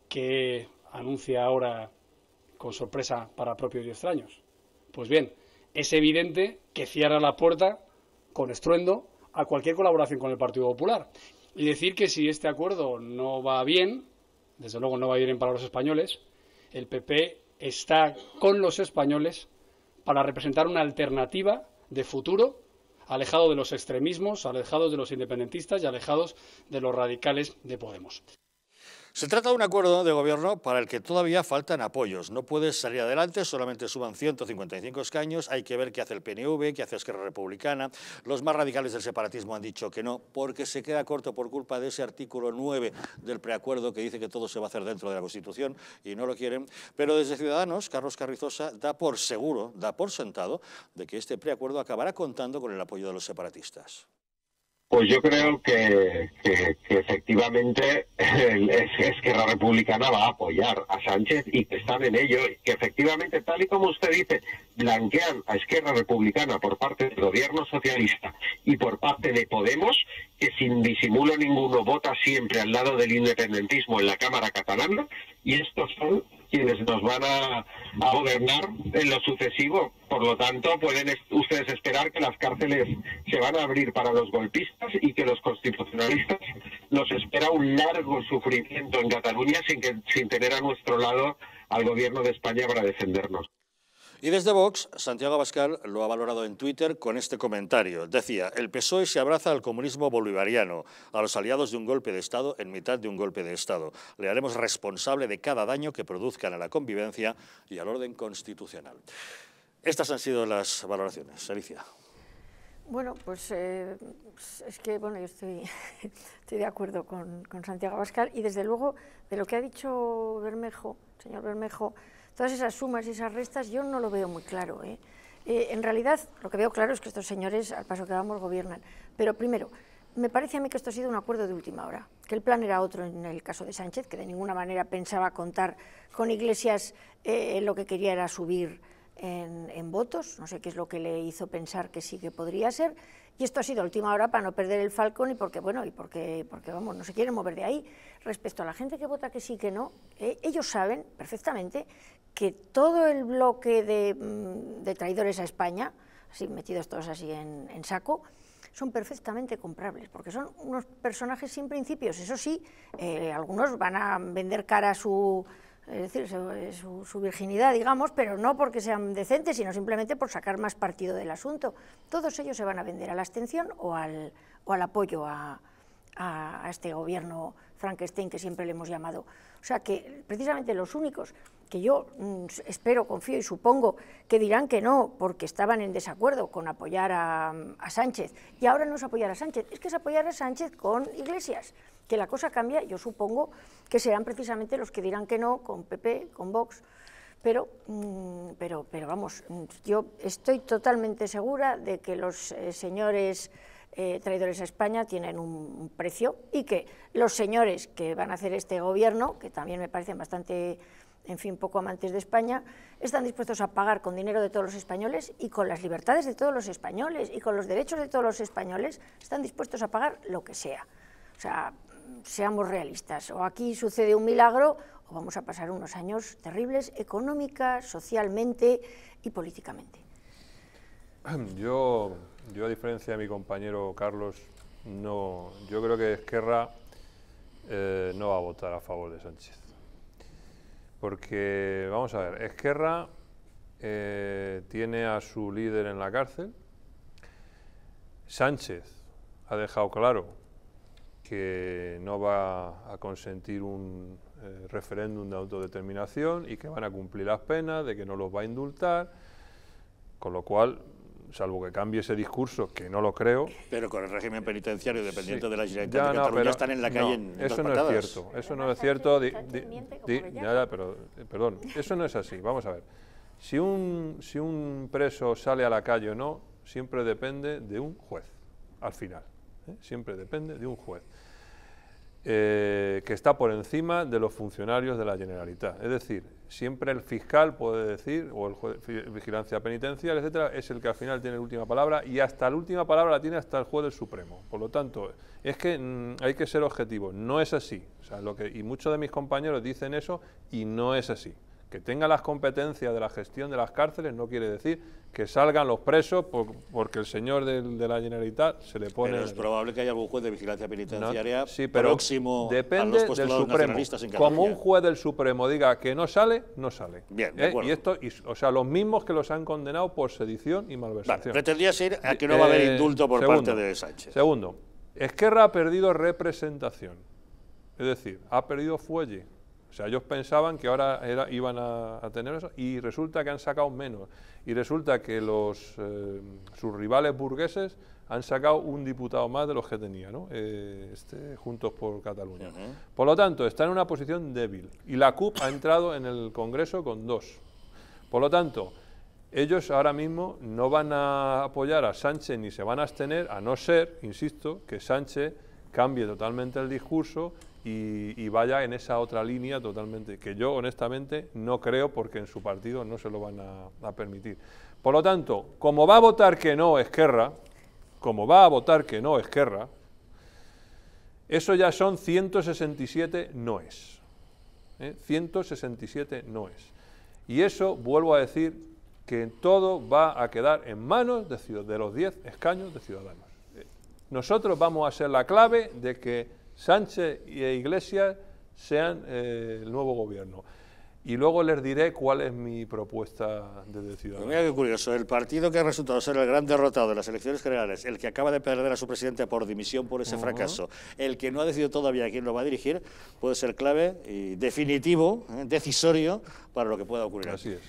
que anuncia ahora con sorpresa para propios y extraños. Pues bien, es evidente que cierra la puerta con estruendo a cualquier colaboración con el Partido Popular. Y decir que si este acuerdo no va bien, desde luego no va a bien en para los españoles, el PP está con los españoles para representar una alternativa de futuro, alejado de los extremismos, alejados de los independentistas y alejados de los radicales de Podemos. Se trata de un acuerdo de gobierno para el que todavía faltan apoyos. No puede salir adelante, solamente suban 155 escaños. Hay que ver qué hace el PNV, qué hace Esquerra Republicana. Los más radicales del separatismo han dicho que no, porque se queda corto por culpa de ese artículo 9 del preacuerdo que dice que todo se va a hacer dentro de la Constitución y no lo quieren. Pero desde Ciudadanos, Carlos Carrizosa da por seguro, da por sentado, de que este preacuerdo acabará contando con el apoyo de los separatistas. Pues yo creo que, efectivamente Esquerra Republicana va a apoyar a Sánchez y que están en ello, y que efectivamente, tal y como usted dice, blanquean a Esquerra Republicana por parte del gobierno socialista y por parte de Podemos, que sin disimulo ninguno vota siempre al lado del independentismo en la Cámara catalana, y estos son quienes nos van a, gobernar en lo sucesivo. Por lo tanto, pueden ustedes esperar que las cárceles se van a abrir para los golpistas y que los constitucionalistas nos espera un largo sufrimiento en Cataluña sin, que, sin tener a nuestro lado al gobierno de España para defendernos. Y desde Vox, Santiago Abascal lo ha valorado en Twitter con este comentario. Decía, el PSOE se abraza al comunismo bolivariano, a los aliados de un golpe de Estado en mitad de un golpe de Estado. Le haremos responsable de cada daño que produzcan a la convivencia y al orden constitucional. Estas han sido las valoraciones. Alicia. Bueno, pues eh, es que bueno, yo estoy, estoy de acuerdo con, con Santiago Abascal y desde luego de lo que ha dicho Bermejo, señor Bermejo, todas esas sumas y esas restas yo no lo veo muy claro. ¿eh? Eh, en realidad, lo que veo claro es que estos señores, al paso que vamos, gobiernan. Pero primero, me parece a mí que esto ha sido un acuerdo de última hora, que el plan era otro en el caso de Sánchez, que de ninguna manera pensaba contar con Iglesias, eh, lo que quería era subir en, votos, no sé qué es lo que le hizo pensar que sí que podría ser, y esto ha sido última hora para no perder el Falcón y porque, bueno, y porque, porque vamos, no se quieren mover de ahí. Respecto a la gente que vota que sí, que no, eh, ellos saben perfectamente que todo el bloque de, mm, traidores a España, así metidos todos así en, saco, son perfectamente comprables, porque son unos personajes sin principios. Eso sí, eh, algunos van a vender cara a su, es decir, su, virginidad, digamos, pero no porque sean decentes, sino simplemente por sacar más partido del asunto. Todos ellos se van a vender a la abstención o al, apoyo a, este gobierno Frankenstein que siempre le hemos llamado. O sea que precisamente los únicos que yo mm, espero, confío y supongo que dirán que no, porque estaban en desacuerdo con apoyar a, a Sánchez, y ahora no es apoyar a Sánchez, es que es apoyar a Sánchez con Iglesias que la cosa cambia, yo supongo que serán precisamente los que dirán que no con PP, con Vox, pero, mm, pero, pero vamos, mm, yo estoy totalmente segura de que los eh, señores eh, traidores a España tienen un, un, precio y que los señores que van a hacer este gobierno, que también me parecen bastante, en fin, poco amantes de España, están dispuestos a pagar con dinero de todos los españoles y con las libertades de todos los españoles y con los derechos de todos los españoles, están dispuestos a pagar lo que sea. O sea, seamos realistas, o aquí sucede un milagro o vamos a pasar unos años terribles económica, socialmente y políticamente. Yo, yo a diferencia de mi compañero Carlos, no, yo creo que Esquerra eh, no va a votar a favor de Sánchez. Porque, vamos a ver, Esquerra eh, tiene a su líder en la cárcel. Sánchez ha dejado claro que no va a consentir un eh, referéndum de autodeterminación y que van a cumplir las penas, de que no los va a indultar, con lo cual, salvo que cambie ese discurso, que no lo creo... Pero con el régimen penitenciario dependiente de la Generalitat de están en la calle Eso no es cierto, eso no es cierto... nada, eh, perdón, eso no es así, vamos a ver. Si un, si un preso sale a la calle o no, siempre depende de un juez, al final. ¿eh? siempre depende de un juez, eh, que está por encima de los funcionarios de la Generalitat. Es decir, siempre el fiscal puede decir, o el juez de vigilancia penitencial, etcétera, es el que al final tiene la última palabra y hasta la última palabra la tiene hasta el juez del Supremo. Por lo tanto, es que mm, hay que ser objetivos, no es así. lo y muchos de mis compañeros dicen eso y no es así que tenga las competencias de la gestión de las cárceles no quiere decir que salgan los presos porque el señor de, la Generalitat se le pone... Pero es probable que haya algún juez de vigilancia penitenciaria sí, próximo depende a los del Supremo. Como un juez del Supremo diga que no sale, no sale. Bien, de ¿Eh? acuerdo. Y esto, o sea, los mismos que los han condenado por sedición y malversación. Vale, pretendía que no eh, va a haber indulto por parte de Sánchez. Segundo, Esquerra ha perdido representación. Es decir, ha perdido fuelle o sea, ellos pensaban que ahora era, iban a, tener eso y resulta que han sacado menos. Y resulta que los, eh, sus rivales burgueses han sacado un diputado más de los que tenía, ¿no? Eh, este, juntos por Cataluña. Por lo tanto, está en una posición débil. Y la CUP ha entrado en el Congreso con dos. Por lo tanto, ellos ahora mismo no van a apoyar a Sánchez ni se van a abstener, a no ser, insisto, que Sánchez cambie totalmente el discurso y, vaya en esa otra línea totalmente, que yo honestamente no creo porque en su partido no se lo van a, permitir. Por lo tanto, como va a votar que no Esquerra, como va a votar que no Esquerra, eso ya son 167 noes. ¿eh? es 167 noes. Y eso, vuelvo a decir, que todo va a quedar en manos de, de los 10 escaños de Ciudadanos. Eh, nosotros vamos a ser la clave de que Sánchez e Iglesias sean eh, el nuevo gobierno. Y luego les diré cuál es mi propuesta de decisión Mira qué curioso, el partido que ha resultado ser el gran derrotado de las elecciones generales, el que acaba de perder a su presidente por dimisión por ese fracaso, el que no ha decidido todavía quién lo va a dirigir, puede ser clave y definitivo, ¿eh? decisorio para lo que pueda ocurrir. Así es.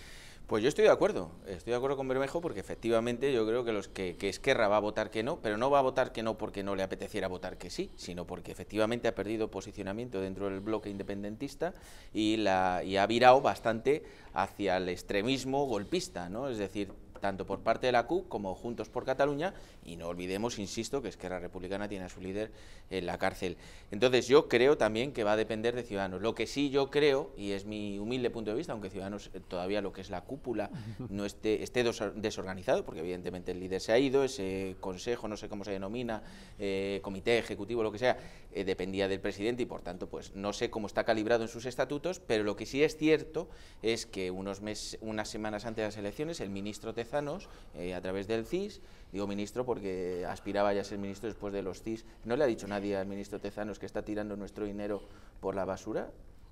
Pues yo estoy de acuerdo, estoy de acuerdo con Bermejo porque efectivamente yo creo que los que, Esquerra va a votar que no, pero no va a votar que no porque no le apeteciera votar que sí, sino porque efectivamente ha perdido posicionamiento dentro del bloque independentista y, la, y ha virado bastante hacia el extremismo golpista, ¿no? Es decir, tanto por parte de la CUP como Juntos por Cataluña, y no olvidemos, insisto, que Esquerra Republicana tiene a su líder en la cárcel. Entonces yo creo también que va a depender de Ciudadanos. Lo que sí yo creo, y es mi humilde punto de vista, aunque Ciudadanos eh, todavía lo que es la cúpula no esté, desorganizado, porque evidentemente el líder se ha ido, ese consejo, no sé cómo se denomina, eh, comité ejecutivo, lo que sea, eh, dependía del presidente y por tanto pues no sé cómo está calibrado en sus estatutos, pero lo que sí es cierto es que unos meses, unas semanas antes de las elecciones el ministro Teza eh, a través del CIS. Digo ministro porque aspiraba ya a ser ministro después de los CIS. ¿No le ha dicho nadie al ministro Tezanos que está tirando nuestro dinero por la basura?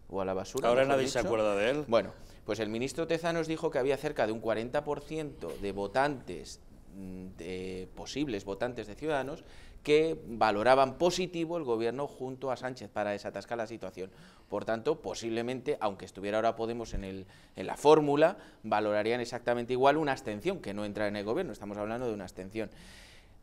O a la basura. Ahora nadie se acuerda de él. Bueno, pues el ministro Tezanos dijo que había cerca de un 40% de votantes, mm, de posibles votantes de ciudadanos, que valoraban positivo el gobierno junto a Sánchez para desatascar la situación. Por tanto, posiblemente, aunque estuviera ahora Podemos en, en la fórmula, valorarían exactamente igual una abstención que no entra en el gobierno. Estamos hablando de una abstención.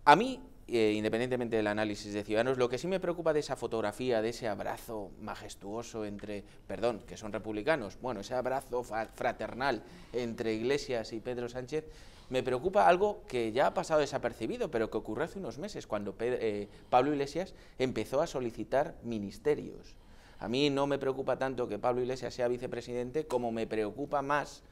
A mí, eh, independientemente del análisis de Ciudadanos, lo que sí me preocupa de esa fotografía, de ese abrazo majestuoso entre, perdón, que son republicanos, bueno, ese abrazo fraternal entre Iglesias y Pedro Sánchez, me preocupa algo que ya ha pasado desapercibido, pero que ocurrió hace unos meses, cuando eh, Pablo Iglesias empezó a solicitar ministerios. A mí no me preocupa tanto que Pablo Iglesias sea vicepresidente como me preocupa más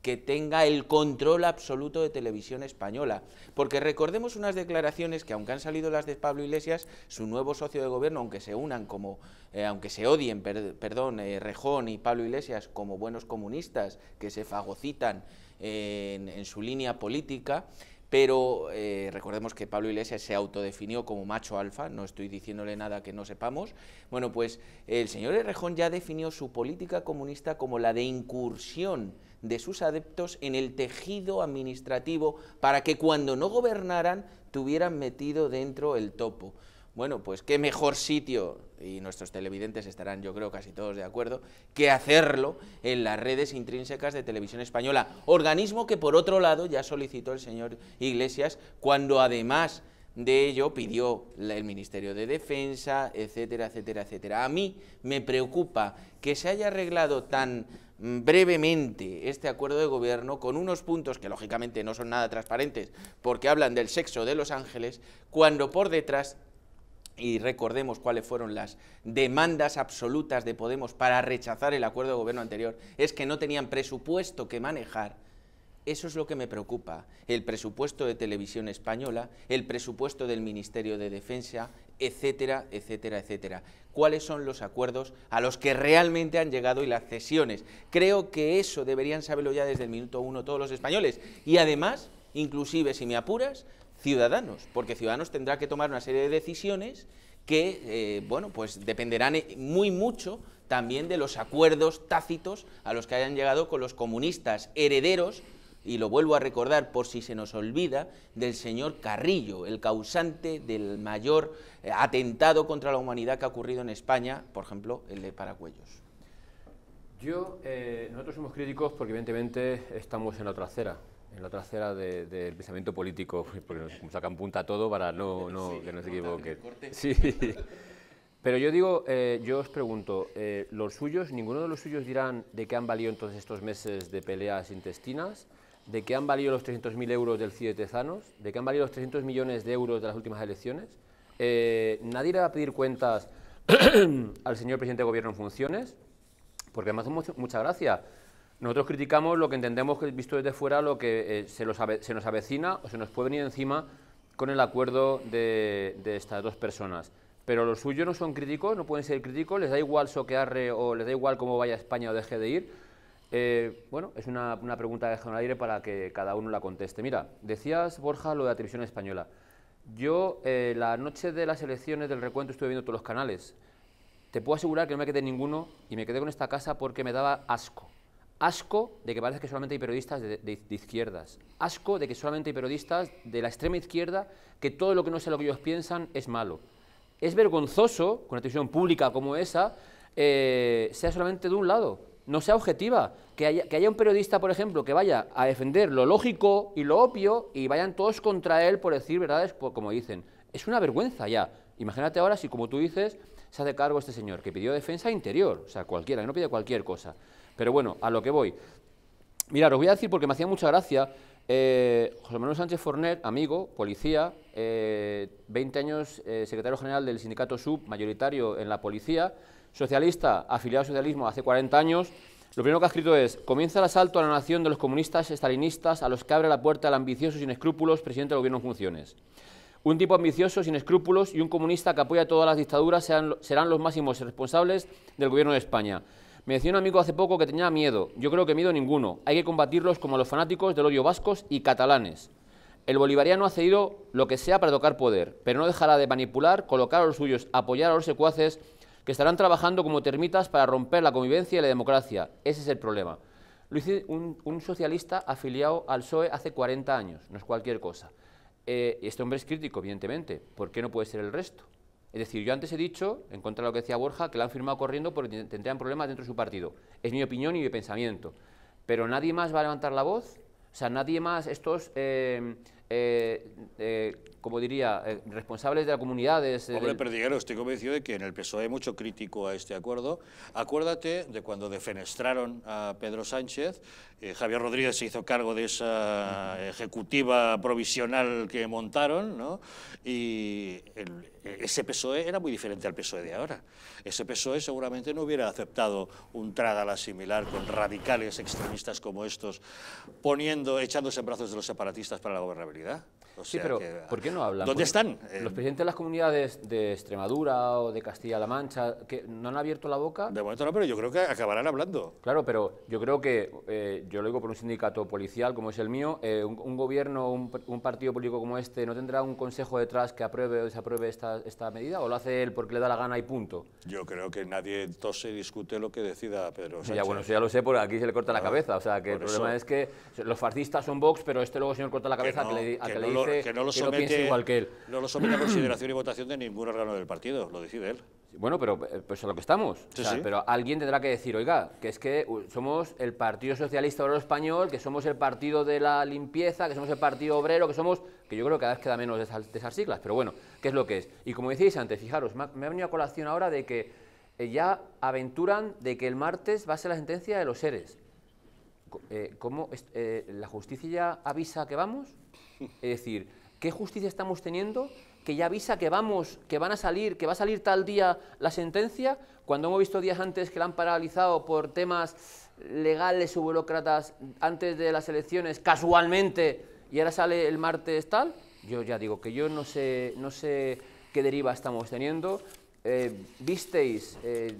que tenga el control absoluto de televisión española. Porque recordemos unas declaraciones que, aunque han salido las de Pablo Iglesias, su nuevo socio de gobierno, aunque se unan como, eh, aunque se odien, perdón, eh, Rejón y Pablo Iglesias como buenos comunistas que se fagocitan en, su línea política, pero eh, recordemos que Pablo Iglesias se autodefinió como macho alfa, no estoy diciéndole nada que no sepamos. Bueno, pues el señor Errejón ya definió su política comunista como la de incursión de sus adeptos en el tejido administrativo para que cuando no gobernaran tuvieran metido dentro el topo. Bueno, pues qué mejor sitio y nuestros televidentes estarán yo creo casi todos de acuerdo, que hacerlo en las redes intrínsecas de Televisión Española, organismo que por otro lado ya solicitó el señor Iglesias cuando además de ello pidió el Ministerio de Defensa, etcétera, etcétera, etcétera. A mí me preocupa que se haya arreglado tan mm, brevemente este acuerdo de gobierno con unos puntos que lógicamente no son nada transparentes porque hablan del sexo de los ángeles, cuando por detrás y recordemos cuáles fueron las demandas absolutas de Podemos para rechazar el acuerdo de gobierno anterior, es que no tenían presupuesto que manejar. Eso es lo que me preocupa, el presupuesto de Televisión Española, el presupuesto del Ministerio de Defensa, etcétera, etcétera, etcétera. ¿Cuáles son los acuerdos a los que realmente han llegado y las cesiones? Creo que eso deberían saberlo ya desde el minuto uno todos los españoles. Y además, inclusive si me apuras, Ciudadanos, porque Ciudadanos tendrá que tomar una serie de decisiones que, eh, bueno, pues dependerán eh, muy mucho también de los acuerdos tácitos a los que hayan llegado con los comunistas herederos, y lo vuelvo a recordar por si se nos olvida, del señor Carrillo, el causante del mayor eh, atentado contra la humanidad que ha ocurrido en España, por ejemplo, el de Paracuellos. Yo, nosotros somos críticos porque evidentemente estamos en la otra en la trasera del pensamiento político, porque nos sacan punta todo para no, que no se equivoquen. Pero yo digo, eh, yo os pregunto, eh, ¿los suyos, ninguno de los suyos dirán de qué han valido entonces estos meses de peleas intestinas? ¿De qué han valido los 300.000 euros del CIDE de Tezanos? ¿De qué han valido los 300 millones de euros de las últimas elecciones? Eh, nadie le va a pedir cuentas al señor presidente de gobierno en funciones, porque además hace mucha gracia nosotros criticamos lo que entendemos que, visto desde fuera, lo que eh, se, se, nos avecina o se nos puede venir encima con el acuerdo de, estas dos personas. Pero los suyos no son críticos, no pueden ser críticos, les da igual soquearre o les da igual cómo vaya a España o deje de ir. Eh, bueno, es una, pregunta de el aire para que cada uno la conteste. Mira, decías, Borja, lo de la televisión española. Yo, eh, la noche de las elecciones del recuento, estuve viendo todos los canales. Te puedo asegurar que no me quedé ninguno y me quedé con esta casa porque me daba asco. Asco de que parece que solamente hay periodistas de, izquierdas. Asco de que solamente hay periodistas de la extrema izquierda, que todo lo que no sea lo que ellos piensan es malo. Es vergonzoso que una televisión pública como esa eh, sea solamente de un lado, no sea objetiva. Que haya, que haya un periodista, por ejemplo, que vaya a defender lo lógico y lo opio y vayan todos contra él por decir verdades como dicen. Es una vergüenza ya. Imagínate ahora si, como tú dices, se hace cargo este señor que pidió defensa interior, o sea, cualquiera, que no pide cualquier cosa. Pero bueno, a lo que voy. Mirad, os voy a decir porque me hacía mucha gracia. Eh, José Manuel Sánchez Forner, amigo, policía, 20 eh, años eh, secretario general del sindicato sub, mayoritario en la policía, socialista, afiliado al socialismo hace 40 años. Lo primero que ha escrito es, comienza el asalto a la nación de los comunistas estalinistas a los que abre la puerta el ambicioso sin escrúpulos presidente del gobierno en funciones. Un tipo ambicioso, sin escrúpulos y un comunista que apoya todas las dictaduras serán los máximos responsables del gobierno de España. Me decía un amigo hace poco que tenía miedo. Yo creo que miedo ninguno. Hay que combatirlos como los fanáticos del odio vascos y catalanes. El bolivariano ha cedido lo que sea para tocar poder, pero no dejará de manipular, colocar a los suyos, apoyar a los secuaces que estarán trabajando como termitas para romper la convivencia y la democracia. Ese es el problema. Lo hice un, socialista afiliado al PSOE hace 40 años, no es cualquier cosa. Eh, este hombre es crítico, evidentemente. ¿Por qué no puede ser el resto? Es decir, yo antes he dicho, en contra de lo que decía Borja, que la han firmado corriendo porque tendrían problemas dentro de su partido. Es mi opinión y mi pensamiento. Pero nadie más va a levantar la voz. O sea, nadie más, estos eh, eh, eh, como diría, eh, responsables de las comunidades... Hombre, del... estoy convencido de que en el PSOE hay mucho crítico a este acuerdo. Acuérdate de cuando defenestraron a Pedro Sánchez, Javier Rodríguez se hizo cargo de esa ejecutiva provisional que montaron, ¿no? Y ese PSOE era muy diferente al PSOE de ahora. Ese PSOE seguramente no hubiera aceptado un trádala similar con radicales extremistas como estos, poniendo, echándose en brazos de los separatistas para la gobernabilidad. Yeah sí, pero ah, ¿por qué no hablan? ¿Dónde están? Los presidentes de las comunidades de Extremadura o de Castilla-La Mancha, que ¿no han abierto la boca? De momento no, pero yo creo que acabarán hablando. Claro, pero yo creo que, eh, yo lo digo por un sindicato policial como es el mío, eh, un, gobierno, un, partido político como este, ¿no tendrá un consejo detrás que apruebe o desapruebe esta, medida? ¿O lo hace él porque le da la gana y punto? Yo creo que nadie y discute lo que decida Pedro Sánchez. Ya, bueno, eso ya lo sé, por aquí se le corta la ah, cabeza. O sea, que el problema es que los fascistas son Vox, pero este luego señor corta la cabeza a que le, a no lo somete, que no lo somete a consideración y votación de ningún órgano del partido, lo decide él. Bueno, pero eh, pues a lo que estamos. Pero alguien tendrá que decir, oiga, que es que somos el Partido Socialista Obrero Español, que somos el Partido de la Limpieza, que somos el Partido Obrero, que somos... Que yo creo que cada vez queda menos de esas, siglas, pero bueno, ¿qué es lo que es? Y como decíais antes, fijaros, me ha, venido a colación ahora de que eh, ya aventuran de que el martes va a ser la sentencia de los seres. Eh, ¿Cómo eh, la justicia ya avisa que vamos? Es decir, ¿qué justicia estamos teniendo que ya avisa que vamos, que van a salir, que va a salir tal día la sentencia, cuando hemos visto días antes que la han paralizado por temas legales o burócratas antes de las elecciones, casualmente, y ahora sale el martes tal? Yo ya digo que yo no sé, no sé qué deriva estamos teniendo. Eh, visteis, eh,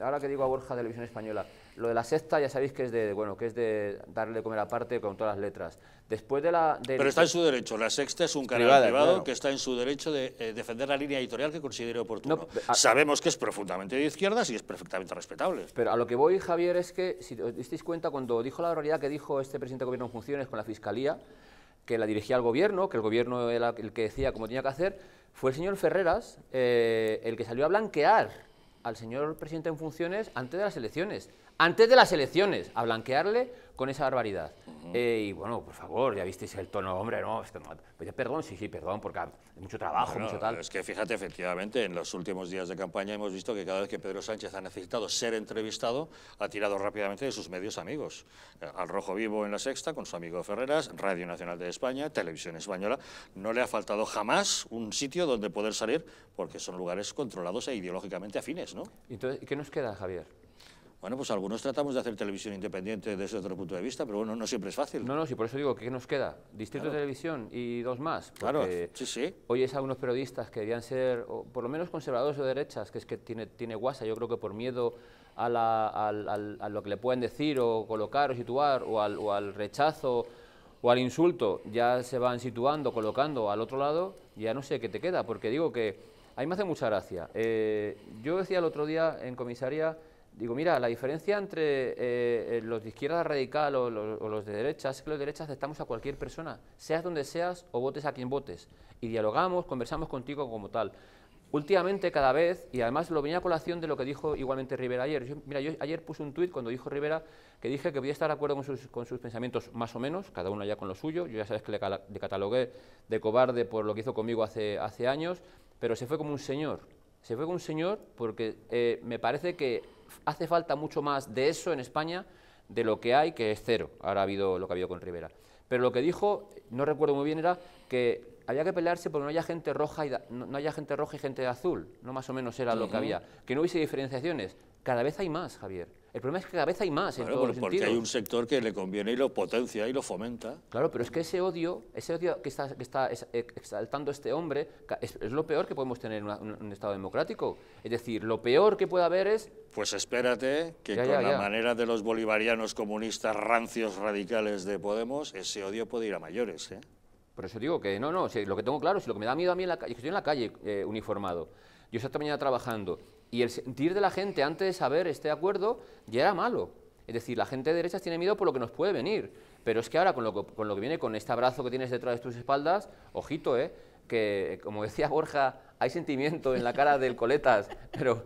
ahora que digo a Borja Televisión Española, lo de la sexta ya sabéis que es de, bueno, que es de darle comer aparte con todas las letras. Después de la... Pero está en su derecho. La sexta es un canal privado que está en su derecho de eh, defender la línea editorial que considere oportuno. Sabemos que es profundamente de izquierdas y es perfectamente respetable. Pero a lo que voy, Javier, es que si os disteis cuenta cuando dijo la realidad que dijo este presidente de gobierno en funciones con la fiscalía, que la dirigía al gobierno, que el gobierno era el que decía cómo tenía que hacer, fue el señor Ferreras eh, el que salió a blanquear al señor presidente en funciones antes de las elecciones antes de las elecciones, a blanquearle con esa barbaridad. Eh, y bueno, por favor, ya visteis el tono, hombre, no, pues, perdón, sí, sí, perdón, porque hay mucho trabajo, mucho tal. Es que fíjate, efectivamente, en los últimos días de campaña hemos visto que cada vez que Pedro Sánchez ha necesitado ser entrevistado, ha tirado rápidamente de sus medios amigos. Eh, al Rojo Vivo en La Sexta, con su amigo Ferreras, Radio Nacional de España, Televisión Española, no le ha faltado jamás un sitio donde poder salir, porque son lugares controlados e ideológicamente afines, ¿no? Entonces, ¿qué nos queda, Javier? Bueno, pues algunos tratamos de hacer televisión independiente desde otro punto de vista, pero bueno, no siempre es fácil. No, no, sí, por eso digo, ¿qué nos queda? Distrito de Televisión y dos más. Claro, sí, sí. Hoy es algunos periodistas que debían ser, por lo menos conservadores o derechas, que es que tiene, tiene guasa, yo creo que por miedo a, la, lo que le pueden decir o colocar o situar, o al, o al rechazo o al insulto, ya se van situando, colocando al otro lado, ya no sé qué te queda, porque digo que a mí me hace mucha gracia. Eh, yo decía el otro día en comisaría Digo, mira, la diferencia entre eh, eh, los de izquierda radical o, los de derecha es que los de derecha aceptamos a cualquier persona, seas donde seas o votes a quien votes. Y dialogamos, conversamos contigo como tal. Últimamente, cada vez, y además lo venía a colación de lo que dijo igualmente Rivera ayer. Yo, mira, yo ayer puse un tuit cuando dijo Rivera que dije que podía estar de acuerdo con sus, pensamientos, más o menos, cada uno ya con lo suyo. Yo ya sabes que le, catalogué de cobarde por lo que hizo conmigo hace, hace años, pero se fue como un señor. Se fue como un señor porque eh, me parece que hace falta mucho más de eso en España de lo que hay, que es cero, ahora ha habido lo que ha habido con Rivera. Pero lo que dijo, no recuerdo muy bien, era que había que pelearse porque no haya gente roja y, no, haya gente, roja y gente azul, no más o menos era lo que había, que no hubiese diferenciaciones. Cada vez hay más, Javier. El problema es que cada vez hay más porque hay un sector que le conviene y lo potencia y lo fomenta. Claro, pero es que ese odio, ese odio que está, eh, exaltando este hombre, es, lo peor que podemos tener en un Estado democrático. Es decir, lo peor que puede haber es... Pues espérate que con la manera de los bolivarianos comunistas rancios radicales de Podemos, ese odio puede ir a mayores, ¿eh? Por eso digo que no, no, lo que tengo claro, es lo que me da miedo a mí en la calle, es estoy en la calle eh, uniformado, yo esta mañana trabajando, y el sentir de la gente antes de saber este acuerdo ya era malo. Es decir, la gente de derechas tiene miedo por lo que nos puede venir, pero es que ahora con lo que, viene, con este abrazo que tienes detrás de tus espaldas, ojito, ¿eh? que como decía Borja, hay sentimiento en la cara del coletas, pero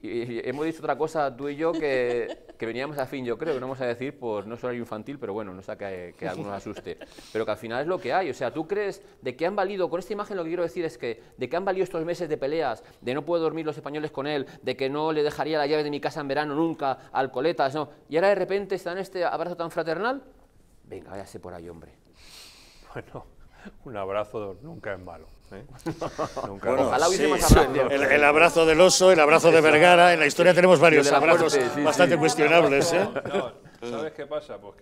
y, hemos dicho otra cosa tú y yo que, veníamos a fin, yo creo, que no vamos a decir por no soy infantil, pero bueno, no sea que, que algunos asuste. Pero que al final es lo que hay. O sea, ¿tú crees de que han valido, con esta imagen lo que quiero decir es que, de que han valido estos meses de peleas, de no puedo dormir los españoles con él, de que no le dejaría la llave de mi casa en verano nunca al no? Y ahora de repente están en este abrazo tan fraternal. Venga, váyase por ahí, hombre. Bueno un abrazo nunca es malo. ¿eh? ojalá El, abrazo del oso, el abrazo de Vergara, en la historia tenemos varios abrazos bastante cuestionables. ¿eh? ¿Sabes qué pasa? Pues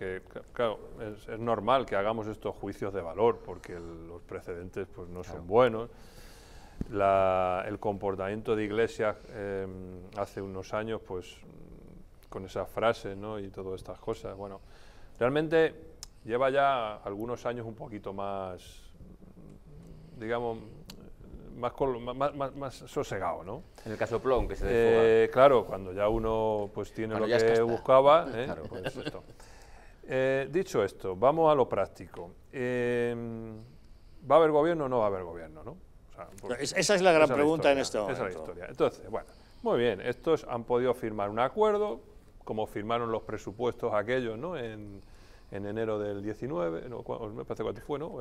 claro, es, normal que hagamos estos juicios de valor, porque los precedentes pues, no son buenos. el comportamiento de Iglesias em, hace unos años, pues con esas frases ¿no? y todas estas cosas, bueno, realmente lleva ya algunos años un poquito más, digamos, más, más, más, más, sosegado, ¿no? En el caso Plon, que se eh, claro, cuando ya uno pues tiene lo que buscaba. ¿eh? Claro, Eh, dicho esto, vamos a lo práctico. Em, ¿Va a haber gobierno o no va a haber gobierno? ¿no? esa es la gran pregunta en esto. Esa es la este historia. Entonces, bueno, muy bien, estos han podido firmar un acuerdo, como firmaron los presupuestos aquellos, ¿no? En, en enero del 19, no, me parece cuánto fue, ¿no?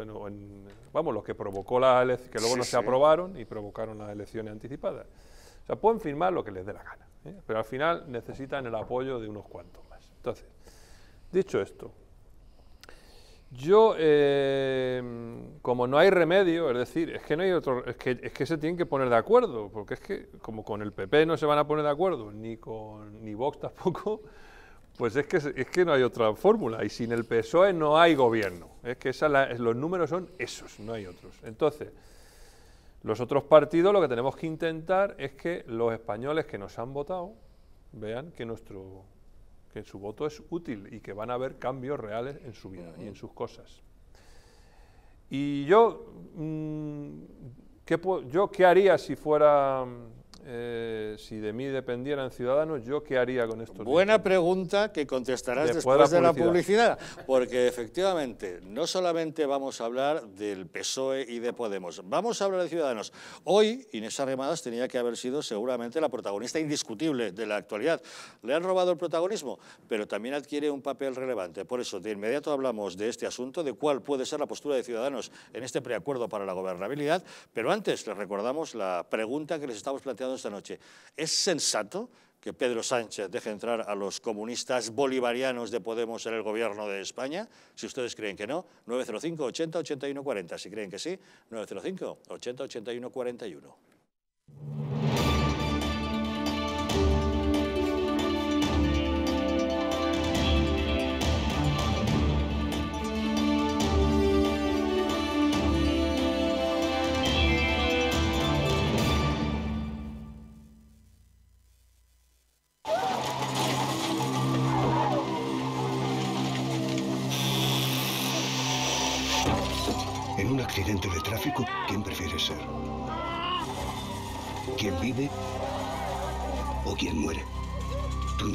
vamos, los que provocó las elecciones, que luego no se aprobaron y provocaron las elecciones anticipadas. O sea, pueden firmar lo que les dé la gana, ¿eh? pero al final necesitan el apoyo de unos cuantos más. Entonces, dicho esto, yo, eh, como no hay remedio, es decir, es que no hay otro, es que, es que se tienen que poner de acuerdo, porque es que como con el PP no se van a poner de acuerdo, ni con ni Vox tampoco, pues es que, es que no hay otra fórmula y sin el PSOE no hay gobierno. Es que los números son esos, no hay otros. Entonces, los otros partidos lo que tenemos que intentar es que los españoles que nos han votado vean que nuestro que su voto es útil y que van a haber cambios reales en su vida y en sus cosas. Y yo, mm, yo, ¿qué haría si fuera eh, si de mí dependieran ciudadanos, ¿yo qué haría con esto? Buena pregunta que contestarás después, de la publicidad, porque efectivamente no solamente vamos a hablar del PSOE y de Podemos, vamos a hablar de Ciudadanos. Hoy Inés Arrimadas tenía que haber sido seguramente la protagonista indiscutible de la actualidad. Le han robado el protagonismo, pero también adquiere un papel relevante. Por eso, de inmediato hablamos de este asunto, de cuál puede ser la postura de Ciudadanos en este preacuerdo para la gobernabilidad, pero antes les recordamos la pregunta que les estamos planteando esta noche. ¿Es sensato que Pedro Sánchez deje entrar a los comunistas bolivarianos de Podemos en el gobierno de España? Si ustedes creen que no, 905 80 81 40. Si creen que sí, 905 80 81 41.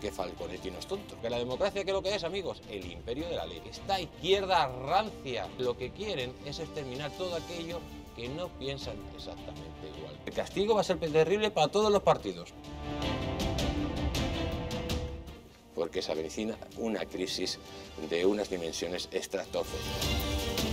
que Falconetti no es tonto. Que la democracia que lo que es, amigos, el imperio de la ley. Esta izquierda rancia lo que quieren es exterminar todo aquello que no piensan exactamente igual. El castigo va a ser terrible para todos los partidos. Porque se avecina una crisis de unas dimensiones estratosféricas.